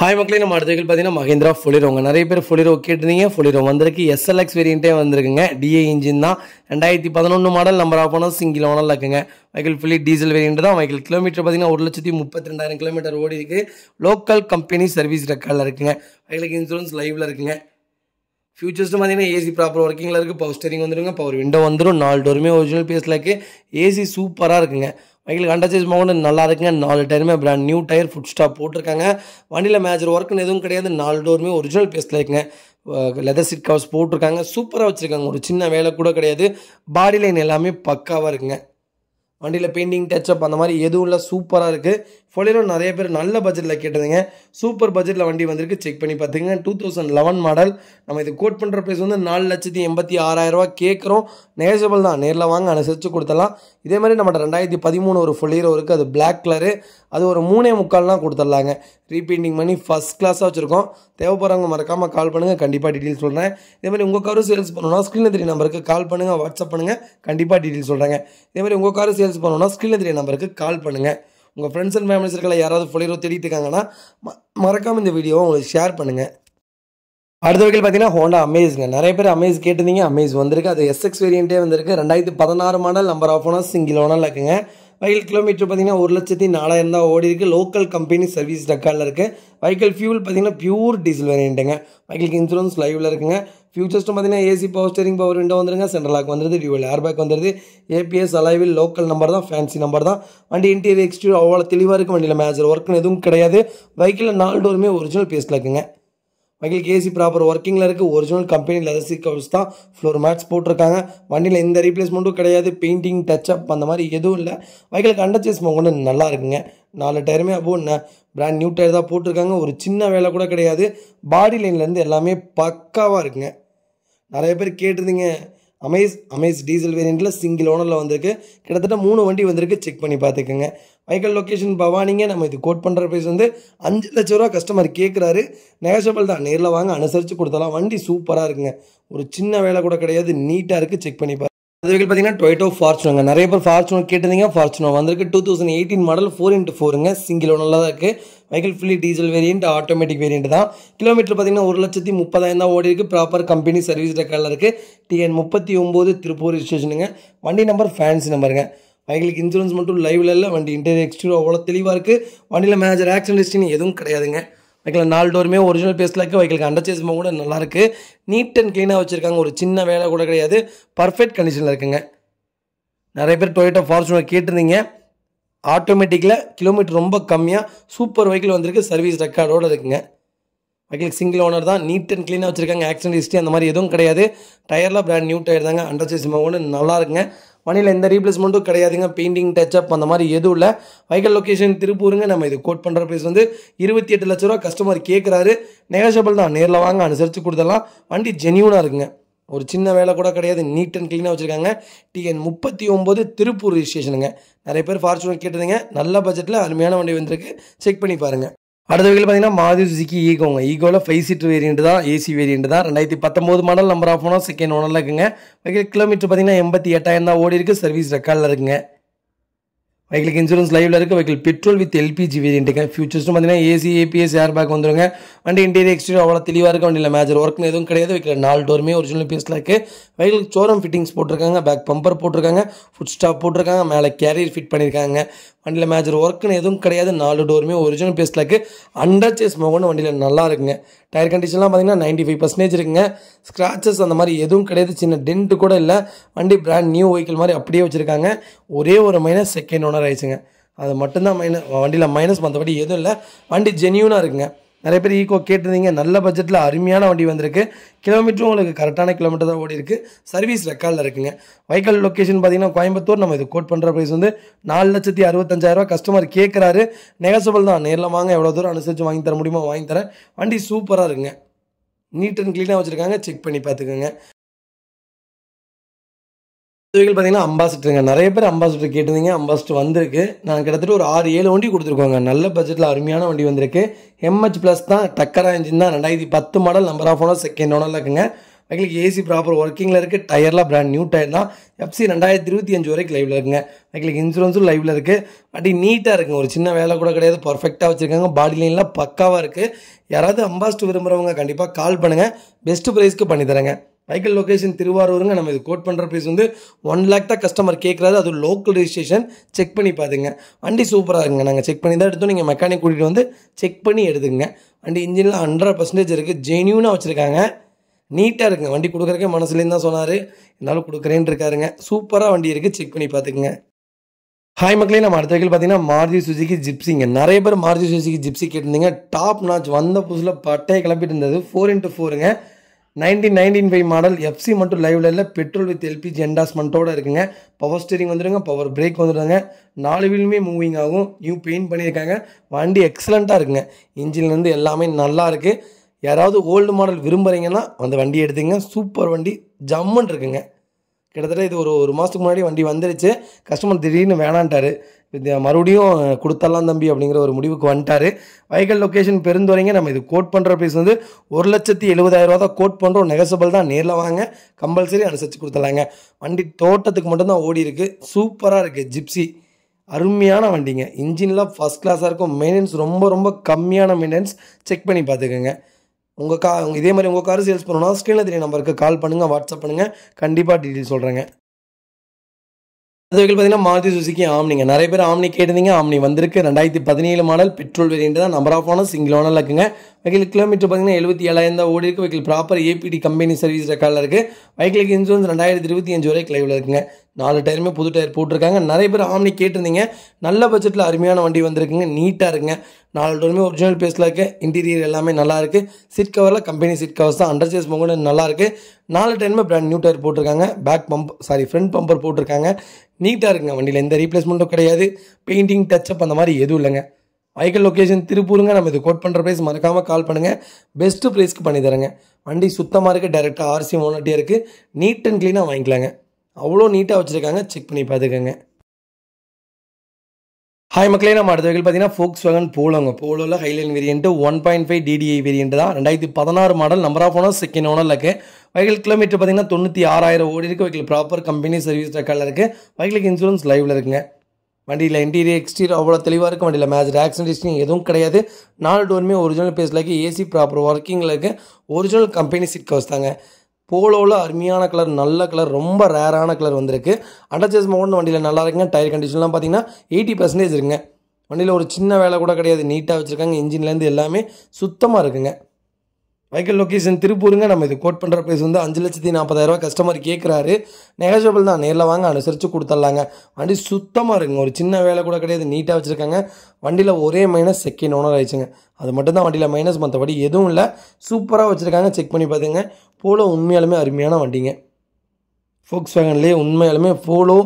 ஹாய் மக்களே நம்ம அடுத்த பார்த்தீங்கன்னா மகேந்திரா ஃபுலிரோ உங்கள் நிறைய பேர் ஃபுலிரோ கேட்டிருந்தீங்க ஃபுலிரோ வந்திருக்கு எஸ்எல்எக்ஸ் வேரியண்ட்டே வந்திருக்குங்க டிஏ இன்ஜின் தான் ரெண்டாயிரத்தி பதினொன்று மாடல் நம்பர் ஆஃப் ஆனால் சிங்கிள் ஓனல் இருக்குங்க வைக்கல் ஃபுல்லி டீசல் வேரியண்ட் தான் வைக்கல் கிலோமீட்டர் பார்த்தீங்கன்னா ஒரு லட்சத்தி முப்பத்தி ரெண்டாயிரம் கிலோமீட்டர் ஓடி இருக்குது லோக்கல் கம்பெனி சர்வீஸ் ரெக்கார்டில் இருக்குங்க வைக்கலுக்கு இன்சூரன்ஸ் லைவில் இருக்குங்க ஃபியூச்சர்ஸ் பார்த்தீங்கன்னா ஏசி ப்ராப்பர் ஒர்க்கிங்கில் இருக்குது பவர் ஸ்டேரிங் வந்துடுங்க பவர் விண்டோ வந்துடும் நாலு டோருமே ஒரிஜினல் பேஸில் இருக்குது ஏசி சூப்பராக இருக்குங்க வெஹிக்கிள் கண்டச்சேஸ் மவுண்ட் நல்லா இருக்குங்க நாலு டயருமே brand new tyre foot step போட்டிருக்காங்க வண்டியில் மேஜர் ஒர்க்குன்னு எதுவும் கிடையாது நாலு டோருமே ஒரிஜினல் பேஸில் இருக்குங்க லெதர் சீட் கவர்ஸ் போட்டிருக்காங்க சூப்பராக வச்சுருக்காங்க ஒரு சின்ன வேலை கூட கிடையாது பாடி லைன் எல்லாமே பக்காவாக இருக்குங்க வண்டியில் பெயிண்டிங் டச்சப் அந்த மாதிரி எதுவும் இல்லை சூப்பராக இருக்குது ஃபொலியோவில் நிறைய பேர் நல்ல பட்ஜெட்டில் கேட்டதுங்க சூப்பர் பட்ஜெட்டில் வண்டி வந்திருக்கு செக் பண்ணி பார்த்துங்க டூ தௌசண்ட் லெவன் மாடல் நம்ம இது கோட் பண்ணுற ப்ரைஸ் வந்து நாலு லட்சத்தி எண்பத்தி ஆறாயிரரூவா கேட்குறோம் நேசபிள் தான் நேரில் வாங்க அனுசரித்து கொடுத்துடலாம் இதே மாதிரி நம்ம ரெண்டாயிரத்தி பதிமூணு ஒரு ஃபொலியோ இருக்குது அது பிளாக் கலரு அது ஒரு மூணே முக்கால்லாம் கொடுத்துட்லாங்க ரீபெயிண்டிங் பண்ணி ஃபஸ்ட் கிளாஸாக வச்சுருக்கோம் தேவைப்படுறவங்க மறக்காமல் கால் பண்ணுங்கள் கண்டிப்பாக டீட்டெயில் சொல்கிறேன் இதே மாதிரி உங்கள் காரும் சேல்ஸ் பண்ணணும்னா ஸ்க்ரீனில் தெரிய நம்பருக்கு கால் பண்ணுங்கள் வாட்ஸ்அப் பண்ணுங்கள் கண்டிப்பாக டீட்டெயில் சொல்கிறேங்க இதே மாதிரி உங்கள் காரும் சேல்ஸ் பண்ணணும்னா ஸ்க்ரீனில் தெரிய நம்பருக்கு கால் பண்ணுங்கள் உங்கள் ஃப்ரெண்ட்ஸ் அண்ட் ஃபேமிலி சர்க்கிளில் யாராவது ஃபுலிரோ தேடிட்டு மறக்காமல் இந்த வீடியோவை உங்களுக்கு ஷேர் பண்ணுங்கள் அடுத்த வகையில் பார்த்தீங்கன்னா ஹோண்டா அமேஸ்ங்க நிறைய பேர் அமேஸ் கேட்டிருந்தீங்க அமேஸ் வந்திருக்கு அது எஸ்எக்ஸ் வேரியண்ட்டே வந்திருக்கு ரெண்டாயிரத்தி பதினாறு model number of owner single owner இருக்குங்க வெஹிக்கல் கிலோமீட்டர் பார்த்தீங்கன்னா ஒரு லட்சத்தி நாலாயிரம் தான் ஓடி இருக்குது லோக்கல் கம்பெனி சர்வீஸ் ரெக்கார்டில் இருக்குது வெஹிக்கல் ஃபியூல் பார்த்தீங்கன்னா பியூர் டீசல் வேரியண்ட்டுங்க வெஹிக்கல் இன்சூரன்ஸ் லைவில் இருக்குங்க ஃபியூச்சர்ஸ்ட்டு பார்த்தீங்கன்னா AC power steering power window வந்துருங்க சென்ட்ரல் லாக் வந்துருது டியூவல் ஏர் பேக் வந்துருது ஏபிஎஸ் அலைவில் லோக்கல் நம்பர் தான் ஃபேன்சி நம்பர் தான் வண்டி இன்டீரியர் எக்ஸ்டீரியர் அவ்வளோ தெளிவாக இருக்கும் வண்டியில் மேஜர் ஒர்க்குன்னு எதுவும் கிடையாது வைக்கில் நாலு டோருமே ஒரிஜினல் இருக்குங்க வண்டிக்கு ஏசி ப்ராப்பர் ஒர்க்கிங்கில் இருக்குது ஒரிஜினல் கம்பெனி லெதர் சீட் தான் ஃப்ளோர் மேட்ஸ் போட்டிருக்காங்க வண்டியில் எந்த ரீப்ளேஸ்மெண்ட்டும் கிடையாது பெயிண்டிங் டச் அப் அந்த மாதிரி எதுவும் இல்லை வண்டிகளுக்கு அண்டர்ச்சேஸ் கொண்டு நல்லா இருக்குங்க நாலு டயருமே அப்போ பிராண்ட் நியூ டயர் தான் போட்டிருக்காங்க ஒரு சின்ன வேலை கூட கிடையாது பாடி லைன்லேருந்து எல்லாமே பக்காவாக இருக்குங்க நிறைய பேர் கேட்டிருந்தீங்க அமேஸ் அமேஸ் டீசல் வேரியண்ட்டில் சிங்கிள் ஓனரில் வந்திருக்கு கிட்டத்தட்ட மூணு வண்டி வந்திருக்கு செக் பண்ணி பார்த்துக்கோங்க வைக்கல் லொக்கேஷன் பவானிங்க நம்ம இது கோட் பண்ணுற ப்ரைஸ் வந்து அஞ்சு லட்ச ரூபா கஸ்டமர் கேட்குறாரு நெகசபிள் தான் நேரில் வாங்க அனுசரித்து கொடுத்தலாம் வண்டி சூப்பராக இருக்குங்க ஒரு சின்ன வேலை கூட கிடையாது நீட்டாக இருக்குது செக் பண்ணி அது பார்த்தீங்கன்னா டொயட்டோ ஃபார்ச்சுனோங்க நிறைய பேர் ஃபார்ச்சுனோ கேட்டிருந்தீங்க ஃபார்ச்சுனோ வந்திருக்கு two thousand eighteen model four into ஃபோருங்க சிங்கிளோ நல்லா தான் இருக்குது vehicle fully diesel variant automatic variant தான் கிலோமீட்டர் பார்த்தீங்கன்னா ஒரு லட்சத்தி முப்பதாயிரம் தான் ஓடி இருக்குது ப்ராப்பர் கம்பெனி சர்வீஸ் ரெக்கார்டில் இருக்குது டிஎன் முப்பத்தி ஒம்பது திருப்பூர் ஸ்டேஷனுங்க வண்டி நம்பர் ஃபேன்ஸ் நம்பருங்க வெஹிக்கிளுக்கு இன்சூரன்ஸ் மட்டும் லைவில் இல்லை வண்டி இன்டீரியர் எக்ஸ்டீரியர் அவ்வளோ தெளிவாக இருக்குது வண்டியில் மேஜர் ஆக்சிடென்ட் ஹிஸ்ட்ரின்னு எதுவும் கிடையாதுங்க வைக்கல டோருமே ஒரிஜினல் பேஸ்ட்லாக்கு வைக்கலுக்கு அண்டர் சேஸ்மா கூட நல்லாயிருக்கு நீட் அண்ட் க்ளீனாக வச்சுருக்காங்க ஒரு சின்ன வேலை கூட கிடையாது பர்ஃபெக்ட் கண்டிஷனில் இருக்குங்க நிறைய பேர் டொயோட்டோ ஃபார்ச்சுனர் கேட்டிருந்தீங்க ஆட்டோமேட்டிக்கில் கிலோமீட்டர் ரொம்ப கம்மியாக சூப்பர் வெஹிக்கிள் வந்திருக்கு சர்வீஸ் ரெக்கார்டோடு இருக்குங்க வெஹிக்கிள் சிங்கிள் ஓனர் தான் நீட் அண்ட் க்ளீனாக வச்சுருக்காங்க ஆக்சிடென்ட் ஹிஸ்ட்ரி அந்த மாதிரி எதுவும் கிடையாது டயர்லாம் பிராண்ட் நியூ டயர் தாங்க அண்டர் சேஸ் நல்லா இருக்குங்க வணியில் எந்த ரீப்ளேஸ்மெண்ட்டும் கிடையாதுங்க பெயிண்டிங் டச்சப் அந்த மாதிரி எதுவும் இல்லை வைக்கல் லொக்கேஷன் திருப்பூருங்க நம்ம இது கோட் பண்ணுற ப்ரைஸ் வந்து இருபத்தி எட்டு லட்ச ரூபா கஸ்டமர் கேட்குறாரு நெகஷபிள் தான் நேரில் வாங்க அனுசரித்து கொடுத்தலாம் வண்டி ஜென்யூனாக இருக்குங்க ஒரு சின்ன வேலை கூட கிடையாது நீட் அண்ட் க்ளீனாக வச்சுருக்காங்க டிஎன் முப்பத்தி ஒம்பது திருப்பூர் ரிஜிஸ்ட்ரேஷனுங்க நிறைய பேர் ஃபார்ச்சுனர் கேட்டதுங்க நல்ல பட்ஜெட்டில் அருமையான வண்டி வந்திருக்கு செக் பண்ணி பாருங்கள் அடுத்த வகையில் பார்த்தீங்கன்னா மாதிரி சுசிக்கு ஈகோங்க ஈகோவில் ஃபைவ் சீட் வேரியண்ட் தான் ஏசி வேரியண்ட் தான் ரெண்டாயிரத்தி பத்தொம்போது model number of owner second ஓனரில் இருக்குங்க வெஹிக்கிள் கிலோமீட்டர் பார்த்தீங்கன்னா எண்பத்தி எட்டாயிரம் தான் ஓடி இருக்குது சர்வீஸ் ரெக்கார்டில் இருக்குங்க வெஹிக்கிளுக்கு இன்சூரன்ஸ் லைவ்ல இருக்குது வைக்கல் பெட்ரோல் வித் எல்பிஜி வேரியண்ட்டுங்க ஃபியூச்சர்ஸும் பார்த்தீங்கன்னா ஏசி ஏபிஎஸ் ஏர் பேக் வந்துருங்க வண்டி இன்டீரியர் எக்ஸ்டீரியர் அவ்வளோ தெளிவாக இருக்குது வண்டியில் மேஜர் ஒர்க்னு எதுவும் கிடையாது வெஹிக்கிள் நாலு டோருமே ஒரிஜினல் பீஸில் இருக்குது வெஹிக்கிளுக்கு சோரம் ஃபிட்டிங்ஸ் போட்டிருக்காங்க பேக் பம்பர் போட்டிருக்காங்க ஃபுட் ஸ்டாப் போட்டிருக்காங்க மேலே கேரியர் ஃபிட் பண்ணியிருக்காங்க வண்டியில் மேஜர் ஒர்க்குன்னு எதுவும் கிடையாது நாலு டோருமே ஒரிஜினல் பேஸ்ட்லாக்கு அண்டர் சேஸ் மோகன் வண்டியில் நல்லா இருக்குங்க டயர் கண்டிஷன்லாம் பார்த்தீங்கன்னா நைன்ட்டி ஃபைவ் பர்சன்டேஜ் இருக்குங்க ஸ்க்ராச்சஸ் அந்த மாதிரி எதுவும் கிடையாது சின்ன டென்ட்டு கூட இல்லை வண்டி பிராண்ட் நியூ வெஹிக்கிள் மாதிரி அப்படியே வச்சுருக்காங்க ஒரே ஒரு மைனஸ் செகண்ட் ஓனர் ஆயிடுச்சுங்க அது மட்டும்தான் மைனஸ் வண்டியில் மைனஸ் மற்றபடி எதுவும் இல்லை வண்டி ஜென்யூனாக இருக்குங்க நிறைய பேர் ஈகோ கேட்டிருந்தீங்க நல்ல பட்ஜெட்டில் அருமையான வண்டி வந்திருக்கு கிலோமீட்டரும் உங்களுக்கு கரெக்டான கிலோமீட்டர் தான் ஓடி இருக்குது சர்வீஸ் ரெக்கார்டில் இருக்குங்க வைக்கல் லொக்கேஷன் பார்த்தீங்கன்னா கோயம்புத்தூர் நம்ம இது கோட் பண்ணுற ப்ரைஸ் வந்து நாலு லட்சத்தி அறுபத்தஞ்சாயிரரூவா கஸ்டமர் கேட்குறாரு நெகசபிள் தான் நேரில் வாங்க எவ்வளோ தூரம் அனுசரித்து வாங்கி தர முடியுமோ வாங்கி தரேன் வண்டி சூப்பராக இருக்குங்க நீட் அண்ட் க்ளீனாக வச்சுருக்காங்க செக் பண்ணி பார்த்துக்கோங்க இதுகள் பார்த்தீங்கன்னா அம்பாசிட்டருங்க நிறைய பேர் அம்பாசிட்டர் கேட்டிருந்தீங்க அம்பாசிட்டர் வந்திருக்கு நான் கிட்டத்தட்ட ஒரு ஆறு ஏழு வண்டி கொடுத்துருக்கோங்க நல்ல பட்ஜெட்டில் அருமையான வண்டி வந்திருக்கு எம்ஹெச் ப்ளஸ் தான் டக்கரா இன்ஜின் தான் ரெண்டாயிரத்தி பத்து model number of owner second ஓனரில் இருக்குங்க வெஹிக்கிளுக்கு ஏசி ப்ராப்பர் ஒர்க்கிங்கில் இருக்குது டயர்லாம் ப்ராண்ட் நியூ டயர் தான் எஃப்சி ரெண்டாயிரத்தி இருபத்தி அஞ்சு வரைக்கும் லைவில் இருக்குங்க வெஹிக்கிளுக்கு இன்சூரன்ஸும் லைவில் இருக்குது வண்டி நீட்டாக இருக்குங்க ஒரு சின்ன வேலை கூட கிடையாது பர்ஃபெக்டாக வச்சுருக்காங்க பாடி லைன்லாம் பக்காவாக இருக்குது யாராவது அம்பாஸ்ட் விரும்புகிறவங்க கண்டிப்பாக கால் பண்ணுங்கள் பெஸ்ட்டு ப்ரைஸ்க்கு பண்ணித்தரேங்க மைக்கேல் லொக்கேஷன் திருவாரூருங்க நம்ம இது கோட் பண்ணுற ப்ரைஸ் வந்து ஒன் லேக் தான் கஸ்டமர் கேட்குறாரு அது லோக்கல் ரெஜிஸ்ட்ரேஷன் செக் பண்ணி பார்த்துங்க வண்டி சூப்பராக இருக்குங்க நாங்கள் செக் பண்ணி தான் எடுத்தோம் நீங்கள் மெக்கானிக் கூட்டிகிட்டு வந்து செக் பண்ணி எடுத்துங்க வண்டி இன்ஜினில் ஹண்ட்ரட் பர்சன்டேஜ் இருக்குது ஜென்யூனாக வச்சுருக்காங்க நீட்டாக இருக்குங்க வண்டி கொடுக்குறக்கே மனசுலேருந்து தான் சொன்னார் என்னால் கொடுக்குறேன்னு இருக்காருங்க சூப்பராக வண்டி இருக்குது செக் பண்ணி பார்த்துக்குங்க ஹாய் மக்களே நம்ம அடுத்த வகையில் பார்த்தீங்கன்னா மாருதி சுஜிக்கு ஜிப்ஸிங்க நிறைய பேர் மாருதி சுஜிக்கு ஜிப்ஸி கேட்டிருந்தீங்க டாப் நாச் வந்த புதுசில் பட்டையை கிளம்பிட்டு இருந்தது ஃபோர் இன்ட்டு ஃபோருங்க nineteen nineteen five model FC மட்டும் லைவ்ல இல்லை பெட்ரோல் வித் எல்பிஜி என்டாஸ்மெண்ட்டோடு இருக்குங்க பவர் ஸ்டீரிங் வந்துடுங்க பவர் பிரேக் வந்துடுங்க நாலு வீலுமே மூவிங் ஆகும் நியூ பெயிண்ட் பண்ணியிருக்காங்க வண்டி எக்ஸலண்ட்டாக இருக்குங்க இன்ஜின்லேருந்து எல்லாமே நல்லா இருக்குது யாராவது ஓல்டு மாடல் விரும்புகிறீங்கன்னா அந்த வண்டி எடுத்துங்க சூப்பர் வண்டி ஜம்முன்னு இருக்குங்க கிட்டத்தட்ட இது ஒரு ஒரு மாதத்துக்கு முன்னாடி வண்டி வந்துருச்சு கஸ்டமர் திடீர்னு வேணான்ட்டார் மறுபடியும் கொடுத்தலாம் தம்பி அப்படிங்கிற ஒரு முடிவுக்கு வந்துட்டார் வைகல் லொக்கேஷன் பெருந்துவரைங்க நம்ம இது கோட் பண்ணுற ப்ரைஸ் வந்து ஒரு லட்சத்தி எழுபதாயிரரூவா தான் கோட் பண்ணுறோம் நெகசபிள் தான் நேரில் வாங்க கம்பல்சரி அனுசரித்து கொடுத்துடலாங்க வண்டி தோட்டத்துக்கு மட்டும்தான் ஓடி இருக்குது சூப்பராக இருக்குது ஜிப்ஸி அருமையான வண்டிங்க இன்ஜின்லாம் ஃபஸ்ட் கிளாஸாக இருக்கும் மெயின்டெனன்ஸ் ரொம்ப ரொம்ப கம்மியான மெயின்டெனன்ஸ் செக் பண்ணி பார்த்துக்கோங்க உங்கள் கா இதே மாதிரி உங்கள் கார் சேல்ஸ் பண்ணணும்னா ஸ்க்ரீனில் தெரியும் நம்பருக்கு கால் பண்ணுங்கள் வாட்ஸ்அப் பண்ணுங்கள் கண்டிப்பாக டீட்டெயில் சொல்கிறேங்க அது வகையில் பார்த்தீங்கன்னா மாருதி சுசுக்கி ஆம்னிங்க நிறைய பேர் ஆம்னி கேட்டிருந்தீங்க ஆம்னி வந்திருக்கு ரெண்டாயிரத்தி பதினேழு மாடல் பெட்ரோல் வேரியன்ட் தான் நம்பர் ஆஃப் ஆனால் சிங்கிள் ஓனர் இருக்குங்க வைக்கிள் கிலோமீட்டர் பார்த்தீங்கன்னா எழுபத்தி ஏழாயிரம் தான் ஓடி இருக்குது vehicle proper ABT company service ரெக்கார்டில் இருக்குது வைக்கிளுக்கு இன்சூரன்ஸ் ரெண்டாயிரத்தி இருபத்தி அஞ்சு வரை கிளைவில் இருக்குங்க நாலு டயருமே புது டயர் போட்டிருக்காங்க நிறைய பேர் ஆம்னி கேட்டிருந்தீங்க நல்ல பட்ஜெட்டில் அருமையான வண்டி வந்திருக்குங்க நீட்டாக இருக்குங்க நாலு ஒரிஜினல் பேஸில் இருக்குது இன்டீரியர் எல்லாமே நல்லா இருக்குது சீட் கவரில் கம்பெனி சீட் கவர்ஸ் தான் அண்டர் சேஸ் மொங்கன்னு நல்லா இருக்குது நாலு டைமே பிராண்ட் நியூ டயர் போட்டிருக்காங்க back bump sorry front bumper போட்டிருக்காங்க நீட்டாக இருக்குங்க வண்டியில் எந்த ரீப்ளேஸ்மெண்ட்டும் கிடையாது பெயிண்டிங் டச்சப் அந்த மாதிரி எதுவும் இல்லைங்க வைக்கல் லொக்கேஷன் திருப்பூருங்க நம்ம இது கோட் பண்ணுற ப்ரைஸ் மறக்காமல் கால் பண்ணுங்கள் பெஸ்ட்டு ப்ரைஸ்க்கு பண்ணி தரேங்க வண்டி சுத்தமாக இருக்குது டேரெக்டாக ஆர்சி ஓனர்ட்டியாக இருக்குது நீட் அண்ட் க்ளீனாக வாங்கிக்கலாங்க அவ்வளோ நீட்டாக வச்சுருக்காங்க செக் பண்ணி பார்த்துக்கோங்க ஹாய் மக்களே நம்ம அடுத்த வகையில் பார்த்தீங்கன்னா ஃபோக்ஸ் வேகன் போலோங்க போலோவில் Highline variant one point five TDI variant தான் ரெண்டாயிரத்தி பதினாறு model number of owner second owner இருக்குது வைகள் கிலோமீட்டர் பார்த்தீங்கன்னா தொண்ணூற்றி ஆறாயிரம் ஓடி இருக்குது வைக்கிள் ப்ராப்பர் கம்பெனி சர்வீஸ் ரெக்கார்டில் இருக்குது வைகளுக்கு இன்சூரன்ஸ் லைவில் இருக்குங்க வண்டியில் இன்டீரியர் எக்ஸ்டீரியர் அவ்வளோ தெளிவாக இருக்கும் வண்டியில் மேஜர் ஆக்சிடென்ட் எதுவும் கிடையாது நாலு டோருமே ஒரிஜினல் பேஸில் இருக்குது ஏசி ப்ராப்பர் ஒர்க்கிங்கில் இருக்குது ஒரிஜினல் கம்பெனி சீட் கவர்ஸ் தாங்க போலோவில் அருமையான கலர் நல்ல கலர் ரொம்ப ரேரான கலர் வந்திருக்கு அட்டாச்சஸ் மவுண்ட் வண்டியில் நல்லா இருக்குங்க டயர் கண்டிஷன்லாம் பார்த்தீங்கன்னா எயிட்டி பர்சன்டேஜ் இருக்குங்க வண்டியில் ஒரு சின்ன வேலை கூட கிடையாது நீட்டாக வச்சுருக்காங்க இன்ஜின்லேருந்து எல்லாமே சுத்தமாக இருக்குங்க வைக்கல் லொக்கேஷன் திருப்பூருங்க நம்ம இது கோட் பண்ணுற ப்ரைஸ் வந்து அஞ்சு லட்சத்தி நாற்பதாயிரரூவா கஸ்டமர் கேட்குறாரு நெகஜபிள் தான் நேரில் வாங்க அனுசரித்து கொடுத்துட்லாங்க வண்டி சுத்தமாக இருக்குங்க ஒரு சின்ன வேலை கூட கிடையாது நீட்டாக வச்சுருக்காங்க வண்டியில் ஒரே மைனஸ் செகண்ட் ஓனர் ஆயிடுச்சுங்க அது மட்டும் தான் வண்டியில் மைனஸ் மற்றபடி எதுவும் இல்லை சூப்பராக வச்சுருக்காங்க செக் பண்ணி பார்த்துங்க போலோ உண்மையாலுமே அருமையான வண்டிங்க ஃபோக்ஸ் வேகன்லேயே உண்மையாலுமே போலோ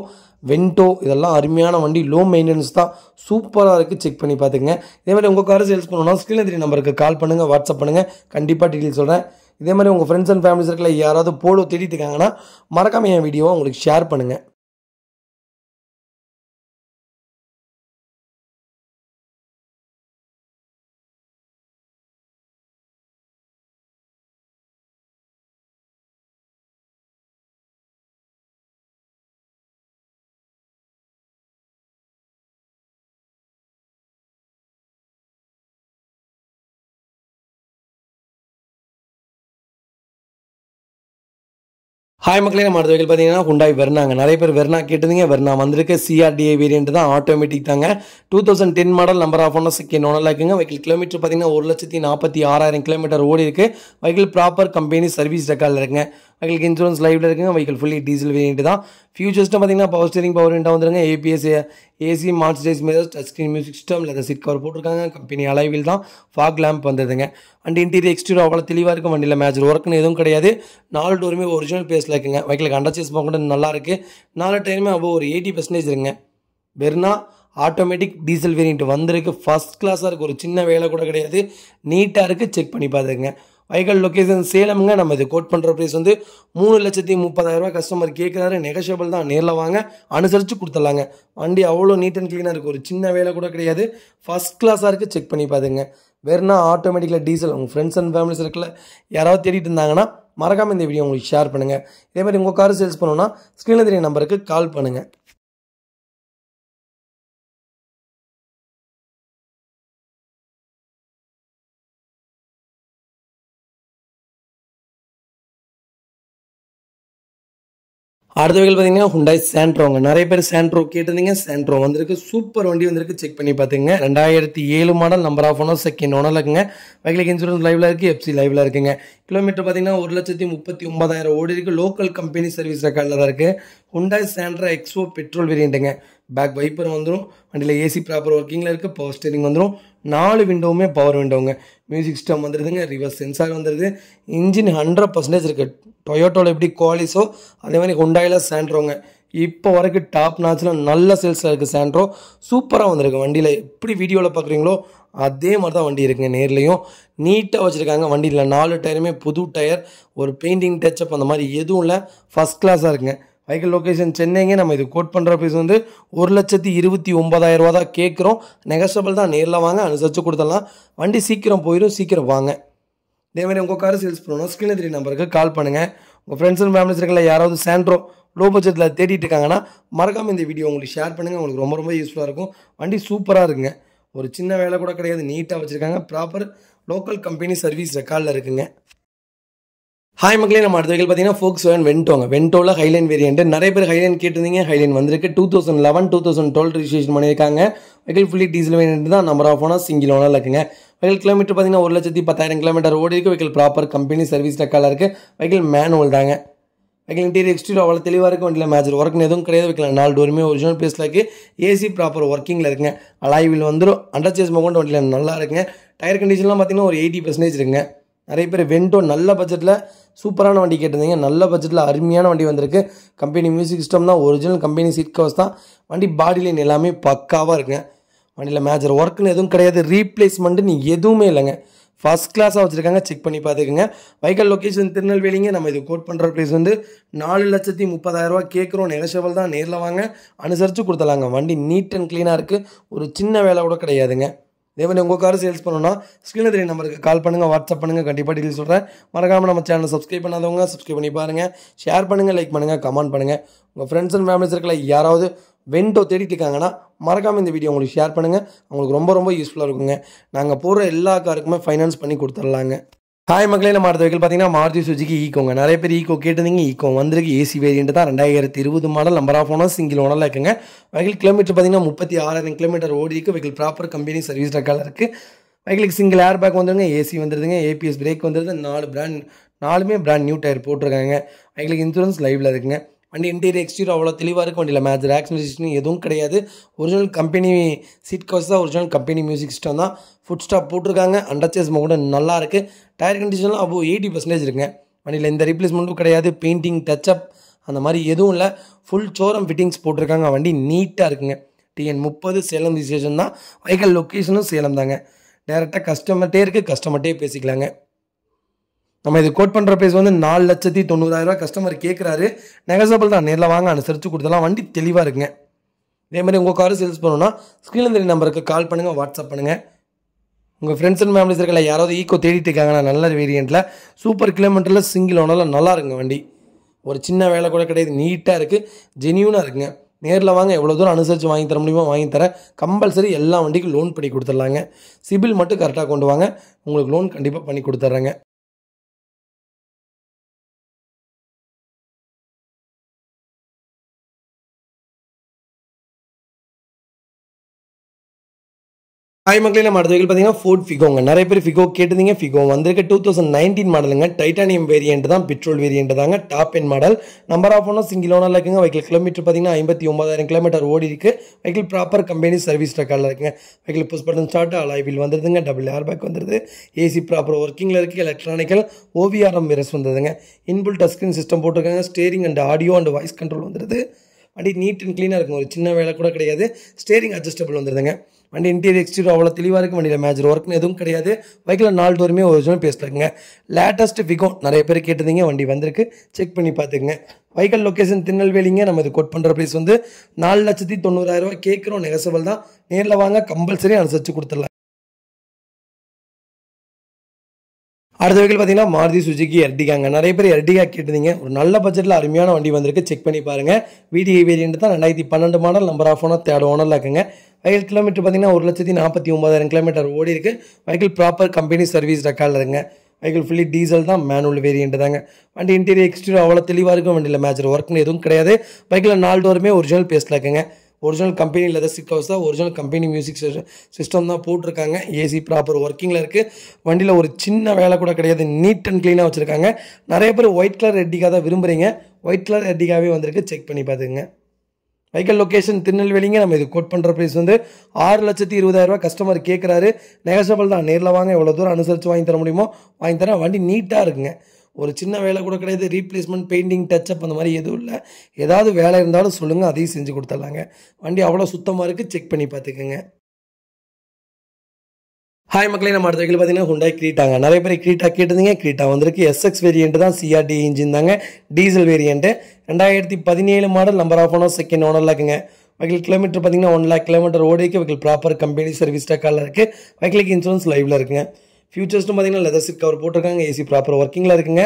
வென்டோ இதெல்லாம் அருமையான வண்டி லோ மெயின்டெனன்ஸ் தான் சூப்பராக இருக்குது செக் பண்ணி பார்த்துங்க இதே மாதிரி உங்கள் காரை சேல்ஸ் பண்ணணும்னா ஸ்கிரீன் திரி நம்பருக்கு கால் பண்ணுங்கள் வாட்ஸ்அப் பண்ணுங்கள் கண்டிப்பாக டீட்டெயில் சொல்கிறேன் இதே மாதிரி உங்கள் ஃப்ரெண்ட்ஸ் அண்ட் ஃபேமிலி சர்க்கிளில் யாராவது போலோ தேடிட்டு இருக்காங்கன்னா மறக்காமல் என் வீடியோவை உங்களுக்கு ஷேர் பண்ணுங்கள் ஹாய் மக்களே நம்ம அடுத்த வகையில் பார்த்தீங்கன்னா குண்டாய் வெர்னாங்க நிறைய பேர் வெர்னா கேட்டுதுங்க வெர்னா வந்திருக்கு சிஆர்டிஏ வேரியன்ட் தான் ஆட்டோமேட்டிக் தாங்க two thousand ten model number of owner second ஒன்றில் இருக்குங்க வெஹிக்கிள் கிலோமீட்டர் பார்த்தீங்கன்னா ஒரு லட்சத்தி நாற்பத்தி ஆறாயிரம் கிலோமீட்டர் ஓடி இருக்குது வெஹிக்கிள் ப்ராப்பர் கம்பெனி சர்வீஸ் ரெக்கார்டில் இருக்குங்க வெஹிக்கிள் இன்சூரன்ஸ் லைஃப்ல இருக்குங்க வெஹிக்கிள் ஃபுல்லி டீசல் வேரியன்ட் தான் ஃபியூச்சர்ஸ்ட்டு பார்த்தீங்கன்னா பவர் ஸ்டீரிங் பவர் விண்டோ வந்துருங்க ஏபிஎஸ் ஏசி மார்ச் டேஸ் மேலே touch screen music system leather seat cover போட்டிருக்காங்க கம்பெனி அலைவில் தான் ஃபாக் லேம்ப் வந்ததுங்க அண்ட் இன்டீரியர் எக்ஸ்டீரியர் அவ்வளோ தெளிவாக இருக்கும் வண்டியில் மேஜர் ஒர்க்குன்னு எதுவும் கிடையாது நாலு டோருமே ஒரிஜினல் பேஸில் இருக்குங்க வைக்கிலுக்கு சேஸ் கூட நல்லாயிருக்கு நாலு டைமே அவ்வளோ ஒரு எயிட்டி பர்சன்டேஜ் இருங்க வெறும்னா ஆட்டோமேட்டிக் டீசல் வேரியன்ட் வந்திருக்கு ஃபஸ்ட் கிளாஸாக இருக்குது ஒரு சின்ன வேலை கூட கிடையாது நீட்டாக இருக்குது செக் பண்ணி பார்த்துருங்க வைகல் லொக்கேஷன் சேலம்ங்க நம்ம இது கோட் பண்ணுற ப்ரைஸ் வந்து மூணு லட்சத்தி முப்பதாயிரரூபா கஸ்டமர் கேட்குறாரு நெகஷியபிள் தான் நேரில் வாங்க அனுசரித்து கொடுத்துடலாங்க வண்டி அவ்வளோ நீட் அண்ட் க்ளீனாக இருக்குது ஒரு சின்ன வேலை கூட கிடையாது ஃபஸ்ட் கிளாஸாக இருக்குது செக் பண்ணி பார்த்துங்க வேறுனா ஆட்டோமேட்டிக்கில் டீசல் உங்கள் ஃப்ரெண்ட்ஸ் அண்ட் ஃபேமிலி சர்க்கிளில் யாராவது தேடிட்டு இருந்தாங்கன்னா மறக்காமல் இந்த வீடியோ உங்களுக்கு ஷேர் பண்ணுங்கள் இதே மாதிரி உங்கள் கார் சேல்ஸ் பண்ணோன்னா ஸ்க்ரீனில் தெரிய நம்பருக்கு கால் பண்ணுங்கள் அடுத்த வகையில் பார்த்தீங்கன்னா ஹுண்டாய் சாண்ட்ரோங்க நிறைய பேர் சாண்ட்ரோ கேட்டிருந்தீங்க சாண்ட்ரோ வந்திருக்கு சூப்பர் வண்டி வந்திருக்கு செக் பண்ணி பார்த்துங்க ரெண்டாயிரத்தி ஏழு model number of owner second ஒனில் இருக்குங்க வைக்கலிக் இன்சூரன்ஸ் லைவ்ல இருக்குது எஃப்சி லைவ்ல இருக்குங்க கிலோமீட்டர் பார்த்தீங்கன்னா ஒரு லட்சத்தி முப்பத்தி ஒன்பதாயிரம் ஓடி இருக்குது லோக்கல் கம்பெனி சர்வீஸ் ரெக்கார்டில் தான் இருக்குது ஹுண்டாய் சாண்ட்ரா எக்ஸோ பெட்ரோல் வேரியண்ட்டுங்க பேக் வைப்பர் வந்துடும் வண்டியில் ஏசி ப்ராப்பர் ஒர்க்கிங்கில் இருக்குது பவர் ஸ்டேரிங் வந்துடும் நாலு விண்டோவுமே பவர் விண்டோங்க மியூசிக் சிஸ்டம் வந்துடுதுங்க ரிவர்ஸ் சென்சார் வந்துடுது இன்ஜின் ஹண்ட்ரட் பர்சன்டேஜ் இருக்குது டொயோட்டோவில் எப்படி குவாலிஸோ அதே மாதிரி ஹுண்டாயில் சாண்ட்ரோங்க இப்போ வரைக்கும் டாப் நாச்சில் நல்ல சேல்ஸில் இருக்குது சாண்ட்ரோ சூப்பராக வந்திருக்கு வண்டியில் எப்படி வீடியோவில் பார்க்குறீங்களோ அதே மாதிரி தான் வண்டி இருக்குங்க நேர்லேயும் நீட்டாக வச்சுருக்காங்க வண்டியில் நாலு டயருமே புது டயர் ஒரு பெயிண்டிங் டச்சப் அந்த மாதிரி எதுவும் இல்லை ஃபஸ்ட் கிளாஸாக இருக்குங்க வெஹிக்கிள் லொக்கேஷன் சென்னைங்க நம்ம இது கோட் பண்ணுற ப்ரைஸ் வந்து ஒரு லட்சத்தி இருபத்தி ஒம்பதாயிரம் ரூபா தான் கேட்குறோம் நெகஸ்டபிள் தான் நேரில் வாங்க அனுசரித்து கொடுத்துடலாம் வண்டி சீக்கிரம் போயிடும் சீக்கிரம் வாங்க இதேமாதிரி உங்கள் கார் சேல்ஸ் பண்ணணும் ஸ்கிரீன் த்ரீ நம்பருக்கு கால் பண்ணுங்கள் உங்கள் ஃப்ரெண்ட்ஸ் அண்ட் ஃபேமிலிஸ் இருக்கல யாராவது சாண்ட்ரோ லோ பட்ஜெட்டில் தேடிட்டு இருக்காங்கன்னா மறக்காமல் இந்த வீடியோ உங்களுக்கு ஷேர் பண்ணுங்கள் உங்களுக்கு ரொம்ப ரொம்ப யூஸ்ஃபுல்லாக இருக்கும் வண்டி சூப்பராக இருக்குங்க ஒரு சின்ன வேலை கூட கிடையாது நீட்டாக வச்சுருக்காங்க ப்ராப்பர் லோக்கல் கம்பெனி சர்வீஸ் ரெக்கார்டில் இருக்குங்க ஹாய் மக்களே நம்ம அடுத்த வகையில் பார்த்தீங்கன்னா ஃபோக்ஸ் வேன் வென்டோங்க வென்டோவில் ஹைலைன் வேரியன்ட் நிறைய பேர் ஹைலைன் கேட்டிருந்தீங்க ஹைலைன் வந்திருக்கு two thousand eleven two thousand twelve registration பண்ணியிருக்காங்க வெஹிக்கிள் ஃபுல்லி டீசல் வேரியன்ட் தான் நம்பர் ஆஃப் ஓனர் சிங்கிள் ஓனாக இருக்குங்க வெஹிக்கிள் கிலோமீட்டர் பார்த்தீங்கன்னா ஒரு லட்சத்தி பத்தாயிரம் கிலோமீட்டர் ஓடி இருக்குது வெஹிக்கிள் ப்ராப்பர் கம்பெனி சர்வீஸ் ரெக்கார்டில் இருக்குது வெஹிக்கிள் மேனுவல் தாங்க வெஹிக்கிள் இன்டீரியர் எக்ஸ்டீரியர் அவ்வளோ தெளிவாக இருக்கும் வண்டியில் மேஜர் ஒர்க்னு எதுவும் கிடையாது வைக்கலாம் நாலு டோருமே ஒரிஜினல் பேஸில் இருக்குது ஏசி ப்ராப்பர் ஒர்க்கிங்கில் இருக்குங்க அலாய்வில் வந்துடும் அண்டர் சேஸ் வண்டியில் நல்லா இருக்குங்க டயர் கண்டிஷன்லாம் பார்த்தீங்கன்னா ஒரு எயிட்டி பர்சன்டேஜ் இருக்குங்க நிறைய பேர் வெண்டோ நல்ல பட்ஜெட்டில் சூப்பரான வண்டி கேட்டிருந்தீங்க நல்ல பட்ஜெட்டில் அருமையான வண்டி வந்திருக்கு கம்பெனி மியூசிக் சிஸ்டம் தான் ஒரிஜினல் கம்பெனி சீட் கவர்ஸ் தான் வண்டி பாடி லைன் எல்லாமே பக்காவாக இருக்குங்க வண்டியில் மேஜர் ஒர்க்குன்னு எதுவும் கிடையாது ரீப்ளேஸ்மெண்ட்டுன்னு எதுவுமே இல்லைங்க ஃபஸ்ட் கிளாஸாக வச்சுருக்காங்க செக் பண்ணி பார்த்துக்கோங்க வைக்கல் லொக்கேஷன் திருநெல்வேலிங்க நம்ம இது கோட் பண்ணுற ப்ரைஸ் வந்து நாலு லட்சத்தி முப்பதாயிரரூவா கேட்குறோம் நெகஷவல் தான் நேரில் வாங்க அனுசரித்து கொடுத்தலாங்க வண்டி நீட் அண்ட் க்ளீனாக இருக்குது ஒரு சின்ன வேலை கூட கிடையாதுங்க தேவன் உங்கள் கார் சேல்ஸ் பண்ணணும்னா ஸ்க்ரீனில் தெரியும் நம்பருக்கு கால் பண்ணுங்கள் வாட்ஸ்அப் பண்ணுங்கள் கண்டிப்பாக டீல் சொல்கிறேன் மறக்காமல் நம்ம சேனல் சப்ஸ்கிரைப் பண்ணாதவங்க சப்ஸ்கிரைப் பண்ணி பாருங்கள் ஷேர் பண்ணுங்கள் லைக் பண்ணுங்கள் கமெண்ட் பண்ணுங்கள் உங்கள் ஃப்ரெண்ட்ஸ் அண்ட் ஃபேமிலிஸ் இருக்கல யாராவது வெண்டோ தேடிட்டு இருக்காங்கன்னா மறக்காமல் இந்த வீடியோ உங்களுக்கு ஷேர் பண்ணுங்கள் அவங்களுக்கு ரொம்ப ரொம்ப யூஸ்ஃபுல்லாக இருக்குங்க நாங்கள் போகிற எல்லா காருக்குமே ஃபைனான்ஸ் பண்ணி கொடுத்துட்லாங்க ஹாய் மக்களே நம்ம அடுத்த வைக்கல் பார்த்தீங்கன்னா மாருதி சுஜிக்கு ஈக்கோங்க நிறைய பேர் ஈக்கோ கேட்டிருந்தீங்க ஈக்கோ வந்திருக்கு ஏசி வேரியன்ட் தான் ரெண்டாயிரத்தி இருபது model number of owner single ஓனரில் இருக்குங்க வைக்கல் கிலோமீட்டர் பார்த்தீங்கன்னா முப்பத்தி ஆறாயிரம் கிலோமீட்டர் ஓடிக்கு வைக்கல் ப்ராப்பர் கம்பெனி சர்வீஸ் ரெக்கார்டில் இருக்குது வைக்கலுக்கு சிங்கிள் ஏர் பேக் வந்துடுங்க ஏசி வந்துருதுங்க ஏபிஎஸ் பிரேக் வந்துடுது நாலு பிராண்ட் நாலுமே பிராண்ட் நியூ டயர் போட்டிருக்காங்க வைக்கலுக்கு இன்சூரன்ஸ் லைவில் இருக்குங்க வண்டி இன்டீரியர் எக்ஸ்டீரியர் அவ்வளோ தெளிவாக இருக்க வண்டியில் மேட்ச் ரேக்ஸ் மியூசிக்ஸ்னு எதுவும் கிடையாது ஒரிஜினல் கம்பெனி சீட் கவர்ஸ் தான் ஒரிஜினல் கம்பெனி மியூசிக் சிஸ்டம் தான் ஃபுட் ஸ்டாப் போட்டிருக்காங்க அண்டர்ச்சேஸ் கூட நல்லா இருக்குது டயர் கண்டிஷன்லாம் அப்போ எயிட்டி பர்சன்டேஜ் இருக்குங்க வண்டியில் எந்த ரீப்ளேஸ்மெண்ட்டும் கிடையாது பெயிண்டிங் டச்சப் அந்த மாதிரி எதுவும் இல்லை ஃபுல் சோரம் ஃபிட்டிங்ஸ் போட்டிருக்காங்க வண்டி நீட்டாக இருக்குங்க டிஎன் முப்பது சேலம் ஸ்டேஷன் தான் வைக்கல் லொக்கேஷனும் சேலம் தாங்க டேரெக்டாக கஸ்டமர்ட்டே இருக்குது கஸ்டமர்ட்டே பேசிக்கலாங்க நம்ம இது கோட் பண்ணுற பேஸ் வந்து நாலு லட்சத்தி தொண்ணூறாயிரரூவா கஸ்டமர் கேட்குறாரு நெகசபிள் தான் நேரில் வாங்க அனுசரித்து கொடுத்தலாம் வண்டி தெளிவாக இருக்குங்க இதே மாதிரி உங்கள் காரை சேல்ஸ் பண்ணணும்னா ஸ்க்ரீனில் தெரிய நம்பருக்கு கால் பண்ணுங்கள் வாட்ஸ்அப் பண்ணுங்கள் உங்கள் ஃப்ரெண்ட்ஸ் அண்ட் ஃபேமிலிஸ் இருக்கல யாராவது ஈக்கோ தேடிட்டு இருக்காங்கன்னா நல்ல வேரியண்ட்டில் சூப்பர் கிலோமீட்டரில் சிங்கிள் ஓனரில் நல்லா இருக்குங்க வண்டி ஒரு சின்ன வேலை கூட கிடையாது நீட்டாக இருக்குது ஜெனியூனாக இருக்குங்க நேரில் வாங்க எவ்வளோ தூரம் அனுசரித்து வாங்கி தர முடியுமோ வாங்கி தரேன் கம்பல்சரி எல்லா வண்டிக்கும் லோன் பண்ணி கொடுத்துட்லாங்க சிபில் மட்டும் கரெக்டாக கொண்டு வாங்க உங்களுக்கு லோன் கண்டிப்பாக பண்ணி கொடுத்துட்றேங்க ஹாய் மக்களே நம்ம அடுத்த பார்த்தீங்கன்னா ஃபோர்ட் ஃபிகோங்க நிறைய பேர் ஃபிகோ கேட்டிருந்தீங்க ஃபிகோ வந்திருக்க டூ தௌசண்ட் நைன்டீன் மாடலுங்க டைட்டானியம் வேரியன்ட் தான் பெட்ரோல் வேரியன்ட் தாங்க top end model number of ஒன்றும் சிங்கிள் ஓனரில் இருக்குங்க வைக்கல் கிலோமீட்டர் பார்த்தீங்கன்னா ஐம்பத்தி ஒம்பதாயிரம் கிலோமீட்டர் ஓடி இருக்கு வைக்கல் ப்ராப்பர் கம்பெனி சர்வீஸ் ரெக்கார்டில் இருக்குங்க வைக்கல் புஷ் பட்டன் ஸ்டார்ட் அலைவில் வந்துருதுங்க டபுள் ஏர் பேக் வந்துருது ஏசி ப்ராப்பர் ஒர்க்கிங்கில் இருக்குது எலக்ட்ரானிக்கல் ஓவிஆர்எம் விரஸ் வந்ததுங்க இன்புல் டஸ்கின் சிஸ்டம் போட்டிருக்காங்க steering and audio and voice control வந்துருது அப்படி நீட் அண்ட் க்ளீனாக இருக்கும் ஒரு சின்ன வேலை கூட கிடையாது ஸ்டேரிங் அட்ஜஸ்டபிள் வந்துருதுங்க வண்டி இன்டீரியர் எக்ஸ்டீரியர் அவ்வளோ தெளிவாக இருக்குது வண்டியில் மேஜர் ஒர்க்னு எதுவும் கிடையாது பைக்கில் நாலு டோருமே ஒரிஜினல் பேசுகிறேங்க லேட்டஸ்ட் விகோ நிறைய பேர் கேட்டிருந்தீங்க வண்டி வந்திருக்கு செக் பண்ணி பார்த்துக்குங்க வைக்கல் லொக்கேஷன் திருநெல்வேலிங்க நம்ம இது கோட் பண்ணுற ப்ளேஸ் வந்து நாலு லட்சத்தி தொண்ணூறாயிரரூவா கேட்குறோம் நெகசபல் தான் நேரில் வாங்க கம்பல்சரி அனுசரித்து கொடுத்துடலாம் அடுத்த வகையில் பார்த்தீங்கன்னா மாருதி சுஜிக்கு எர்டிகாங்க நிறைய பேர் எர்டிகா கேட்டிருந்தீங்க ஒரு நல்ல பட்ஜெட்டில் அருமையான வண்டி வந்திருக்கு செக் பண்ணி பாருங்கள் விடிஐ வேரியன்ட் தான் ரெண்டாயிரத்தி பன்னெண்டு model number of owner third ஓனரில் இருக்குங்க வெஹிக்கிள் கிலோமீட்டர் பார்த்திங்கன்னா ஒரு லட்சத்தி நாற்பத்தி ஒம்பதாயிரம் கிலோமீட்டர் ஓடி இருக்குது வெஹிக்கிள் ப்ராப்பர் கம்பெனி சர்வீஸ் ரெக்கார்டில் இருங்க வெஹிக்கிள் ஃபுல்லி டீசல் தான் மேனுவல் வேரியண்ட் தாங்க வண்டி இன்டீரியர் எக்ஸ்டீரியர் அவ்வளோ தெளிவாக இருக்கும் வண்டியில் மேஜர் ஒர்க்னு எதுவும் கிடையாது பைக்கில் நாலு டோருமே ஒரிஜினல் பேஸ்டில் இருக்குங்க ஒரிஜினல் கம்பெனி லெதர் சிக் ஹவுஸ் தான் ஒரிஜினல் கம்பெனி மியூசிக் சிஸ்டம் தான் போட்டிருக்காங்க ஏசி ப்ராப்பர் ஒர்க்கிங்கில் இருக்குது வண்டியில் ஒரு சின்ன வேலை கூட கிடையாது நீட் அண்ட் க்ளீனாக வச்சுருக்காங்க நிறைய பேர் ஒயிட் கலர் ரெட்டிக்காக தான் விரும்புகிறீங்க ஒயிட் கலர் ரெட்டிக்காகவே வந்திருக்கு செக் பண்ணி பார்த்துங்க வெஹிக்கல் லொக்கேஷன் திருநெல்வேலிங்க நம்ம இது கோட் பண்ணுற ப்ரைஸ் வந்து ஆறு லட்சத்தி இருபதாயிரரூவா கஸ்டமர் கேட்குறாரு நெகசபிள் தான் நேரில் வாங்க எவ்வளோ தூரம் அனுசரித்து வாங்கி தர முடியுமோ வாங்கி தரேன் வண்டி நீட்டாக இருக்குங்க ஒரு சின்ன வேலை கூட கிடையாது ரீப்ளேஸ்மெண்ட் பெயிண்டிங் டச்சப் அந்த மாதிரி எதுவும் இல்லை ஏதாவது வேலை இருந்தாலும் சொல்லுங்கள் அதையும் செஞ்சு கொடுத்துட்லாங்க வண்டி அவ்வளோ சுத்தமாக இருக்குது செக் பண்ணி பார்த்துக்கோங்க ஹாய் மக்களே நம்ம அடுத்த பார்த்தீங்கன்னா ஹுண்டாய் கிரீட்டாங்க நிறைய பேர் கிரீட்டா கேட்டிருந்தீங்க கிரீட்டா வந்திருக்கு எஸ்எக்ஸ் வேரியன்ட் தான் சிஆர்டி இன்ஜின் தாங்க டீசல் வேரியண்ட்டு ரெண்டாயிரத்தி பதினேழு model number of owner second ஓனரில் இருக்குங்க வெஹிக்கிள் கிலோமீட்டர் பார்த்தீங்கன்னா ஒன் லேக் கிலோமீட்டர் ஓடிக்கு வெஹிக்கிள் ப்ராப்பர் கம்பெனி சர்வீஸ் டக்காலில் இருக்குது வெஹிக்கிளுக்கு இன்சூரன்ஸ் லைவில் இருக்குங்க ஃபியூச்சர்ஸ்னு பார்த்தீங்கன்னா லெதர் சீட் கவர் போட்டிருக்காங்க ஏசி ப்ராப்பர் ஒர்க்கிங்கில் இருக்குங்க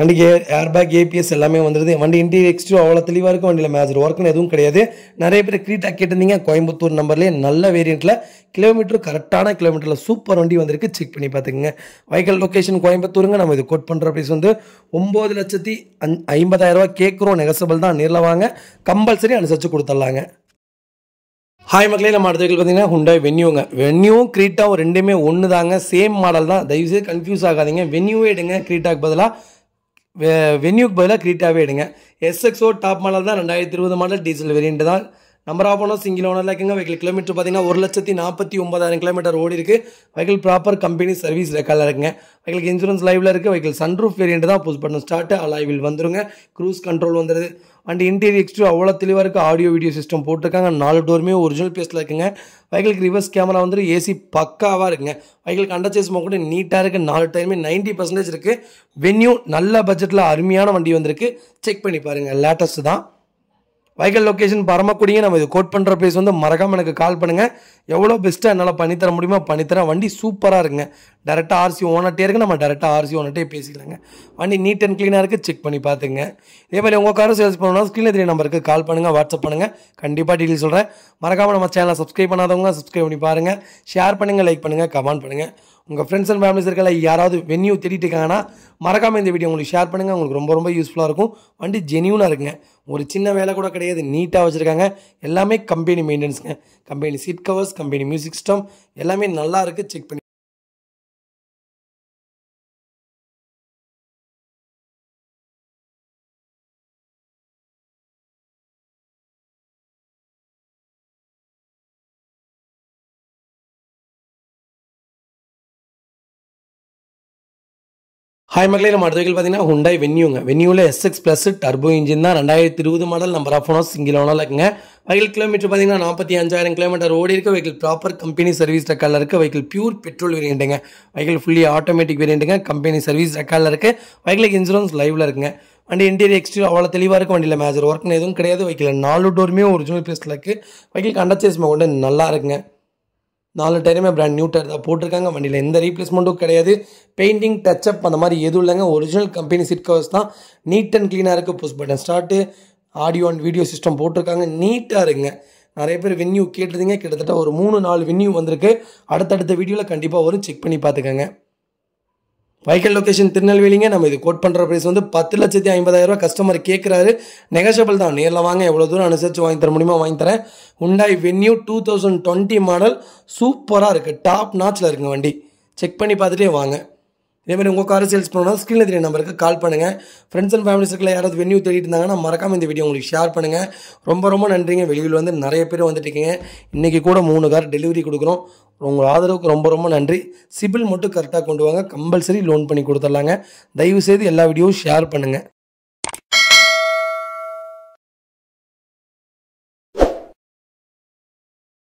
வண்டிக்கு ஏர் ஏர் பேக் ஏபிஎஸ் எல்லாமே வந்துடுது வண்டி இன்டீரியர் எக்ஸ்ட்ரோ அவ்வளோ தெளிவாக இருக்கும் வண்டியில் மேஜர் ஒர்க்குன்னு எதுவும் கிடையாது நிறைய பேர் க்ரீட்டாக கேட்டிருந்தீங்க கோயம்புத்தூர் நம்பர்லேயே நல்ல வேரியண்ட்டில் கிலோமீட்டர் கரெக்டான கிலோமீட்டரில் சூப்பர் வண்டி வந்திருக்கு செக் பண்ணி பார்த்துக்குங்க வைக்கல் லொக்கேஷன் கோயம்புத்தூருங்க நம்ம இது கோட் பண்ணுற ப்ரைஸ் வந்து ஒம்பது லட்சத்தி அஞ் ஐம்பதாயிரரூவா கேட்குறோம் நெகசபிள் தான் நேரில் வாங்க கம்பல்சரி அனுசரித்து கொடுத்துட்லாங்க ஹாய் மக்களே நம்ம அடுத்த பார்த்தீங்கன்னா ஹுண்டாய் வென்யூங்க வென்யூவும் கிரீட்டாவும் ரெண்டுமே ஒன்று தாங்க சேம் மாடல் தான் தயவுசெய்து கன்ஃபியூஸ் ஆகாதீங்க வென்யூவே எடுங்க கிரீட்டாக்கு பதிலாக வென்யூக்கு பதிலாக கிரீட்டாகவே எடுங்க எஸ்எக்ஸோ டாப் மாடல் தான் ரெண்டாயிரத்தி இருபது மாடல் டீசல் வெரியண்ட்டு தான் number of owner single owner இருக்குங்க வெஹிக்கல் கிலோமீட்டர் பார்த்தீங்கன்னா ஒரு லட்சத்தி நாற்பத்தி ஒன்பதாயிரம் கிலோமீட்டர் ஓடி இருக்குது வெஹிக்கல் ப்ராப்பர் கம்பெனி சர்வீஸ் ரெக்கார்டில் இருக்குங்க வெஹிக்கலுக்கு இன்சூரன்ஸ் லைவ்ல இருக்குது சன் சன்ரூஃப் வேரியண்ட் தான் புது பண்ணணும் ஸ்டார்ட் அலாய்வில் வந்துருங்க க்ரூஸ் கண்ட்ரோல் வந்துடுது அண்ட் இன்டீரியர் எக்ஸ்டீரியர் அவ்வளோ தெளிவாக இருக்குது ஆடியோ வீடியோ சிஸ்டம் போட்டிருக்காங்க நாலு டோருமே ஒரிஜினல் பேஸில் இருக்குங்க வைகளுக்கு ரிவர்ஸ் கேமரா வந்துட்டு ஏசி பக்காவாக இருக்குங்க வைகளுக்கு சேஸ் கூட நீட்டாக இருக்குது நாலு டைமே நைன்ட்டி பர்சன்டேஜ் இருக்குது வென்யூ நல்ல பட்ஜெட்டில் அருமையான வண்டி வந்திருக்கு செக் பண்ணி பாருங்கள் லேட்டஸ்ட்டு தான் வைகல் லொக்கேஷன் பரமக்குடிங்க நம்ம இது கோட் பண்ணுற ப்ளேஸ் வந்து மறக்காமல் எனக்கு கால் பண்ணுங்கள் எவ்வளோ பெஸ்ட்டாக என்னால் பண்ணித்தர முடியுமோ பண்ணித்தரேன் வண்டி சூப்பராக இருக்குங்க டேரெக்டாக ஆர்சி ஓனர்ட்டே இருக்குது நம்ம டேரெக்டாக ஆர்சி ஓனர்ட்டே பேசிக்கலாங்க வண்டி நீட் அண்ட் க்ளீனாக இருக்குது செக் பண்ணி பார்த்துங்க இதே மாதிரி உங்கள் காரும் சேல்ஸ் பண்ணணும் ஸ்க்ரீன் எதிரி நம்பருக்கு கால் பண்ணுங்கள் வாட்ஸ்அப் பண்ணுங்கள் கண்டிப்பாக டீட்டெயில் சொல்கிறேன் மறக்காமல் நம்ம சேனலை சப்ஸ்கிரைப் பண்ணாதவங்க சப்ஸ்கிரைப் பண்ணி பாருங்கள் ஷேர் பண்ணுங்கள் லைக் பண்ணுங்கள் கமெண்ட் பண்ணுங்கள் உங்கள் ஃப்ரெண்ட்ஸ் அண்ட் ஃபேமிலிஸ் இருக்கல யாராவது வென்யூ தேடிட்டு இருக்காங்கன்னா மறக்காமல் இந்த வீடியோ உங்களுக்கு ஷேர் பண்ணுங்கள் உங்களுக்கு ரொம்ப ரொம்ப யூஸ்ஃபுல்லாக இருக்கும் வண்டி ஜெனியூனாக இருக்குங்க ஒரு சின்ன வேலை கூட கிடையாது நீட்டாக வச்சுருக்காங்க எல்லாமே கம்பெனி மெயின்டெனன்ஸுங்க company seat covers company music system எல்லாமே நல்லா இருக்குது செக் பண்ணி ஹாய் மக்களே நம்ம அடுத்த பார்த்தீங்கன்னா ஹுண்டாய் வென்யூங்க வென்யூவில் S X plus turbo engine தான் ரெண்டாயிரத்தி இருபது model number of owner single ஓனரில் இருக்குங்க வெஹிக்கிள் கிலோமீட்டர் பார்த்தீங்கன்னா நாற்பத்தி அஞ்சாயிரம் கிலோமீட்டர் ஓடி இருக்க வெஹிக்கிள் ப்ராப்பர் கம்பெனி சர்வீஸ் ரெக்கார்டில் இருக்குது வெஹிக்கிள் பியூர் பெட்ரோல் வேரியண்ட்டுங்க வெஹிக்கிள் ஃபுல்லி ஆட்டோமேட்டிக் வேரியண்ட்டுங்க கம்பெனி சர்வீஸ் ரெக்கார்டில் இருக்குது வெஹிக்கிளுக்கு இன்சூரன்ஸ் லைவ்ல இருக்குங்க வண்டி இன்டீரியர் எக்ஸ்டீரியர் அவ்வளோ தெளிவாக இருக்க வண்டியில் மேஜர் ஒர்க்னு எதுவும் கிடையாது வைக்கல நாலு டோருமே ஒரிஜினல் பிளேஸில் இருக்குது வெஹிக்கிள் கண்டச்சேஸ் கொண்டு நல்லா இருக்குங்க நாலு டைமே பிராண்ட் நியூ டயர் தான் போட்டிருக்காங்க வண்டியில் எந்த ரீப்ளேஸ்மெண்ட்டும் கிடையாது பெயிண்டிங் அப் அந்த மாதிரி எதுவும் இல்லைங்க ஒரிஜினல் கம்பெனி சிட் கவர்ஸ் தான் நீட் அண்ட் க்ளீனாக இருக்குது push button start audio and video system போட்டிருக்காங்க நீட்டாக இருங்க நிறைய பேர் வென்யூ கேட்டிருந்தீங்க கிட்டத்தட்ட ஒரு மூணு நாலு வென்யூ வந்திருக்கு அடுத்தடுத்த வீடியோவில் கண்டிப்பாக வரும் செக் பண்ணி பார்த்துக்கங்க வைக்கல் லொக்கேஷன் திருநெல்வேலிங்க நம்ம இது கோட் பண்ணுற ப்ரைஸ் வந்து பத்து லட்சத்தி ஐம்பதாயிரரூவா கஸ்டமர் கேட்குறாரு நெகஷபிள் தான் நேரில் வாங்க எவ்வளோ தூரம் அனுசரித்து வாங்கி தர முடியுமா வாங்கி தரேன் Hyundai Venue two thousand twenty model சூப்பராக இருக்குது டாப் நாச்சில் இருக்குங்க வண்டி செக் பண்ணி பார்த்துட்டே வாங்க இதேமாதிரி உங்கள் கார் சேல்ஸ் பண்ணணும் ஸ்க்ரீனில் தெரிய நம்பருக்கு கால் பண்ணுங்கள் ஃப்ரெண்ட்ஸ் அண்ட் ஃபேமிலி சர்க்கிளில் யாராவது வென்யூ தேடிட்டு இருந்தாங்கன்னா மறக்காமல் இந்த வீடியோ உங்களுக்கு ஷேர் பண்ணுங்கள் ரொம்ப ரொம்ப நன்றிங்க வெளியில் வந்து நிறைய பேர் வந்துட்டுருக்கீங்க இன்றைக்கி கூட மூணு கார் டெலிவரி கொடுக்குறோம் உங்கள் ஆதரவுக்கு ரொம்ப ரொம்ப நன்றி சிபில் மட்டும் கரெக்டாக கொண்டு வாங்க கம்பல்சரி லோன் பண்ணி கொடுத்துட்லாங்க தயவுசெய்து எல்லா வீடியோவும் ஷேர் பண்ணுங்கள்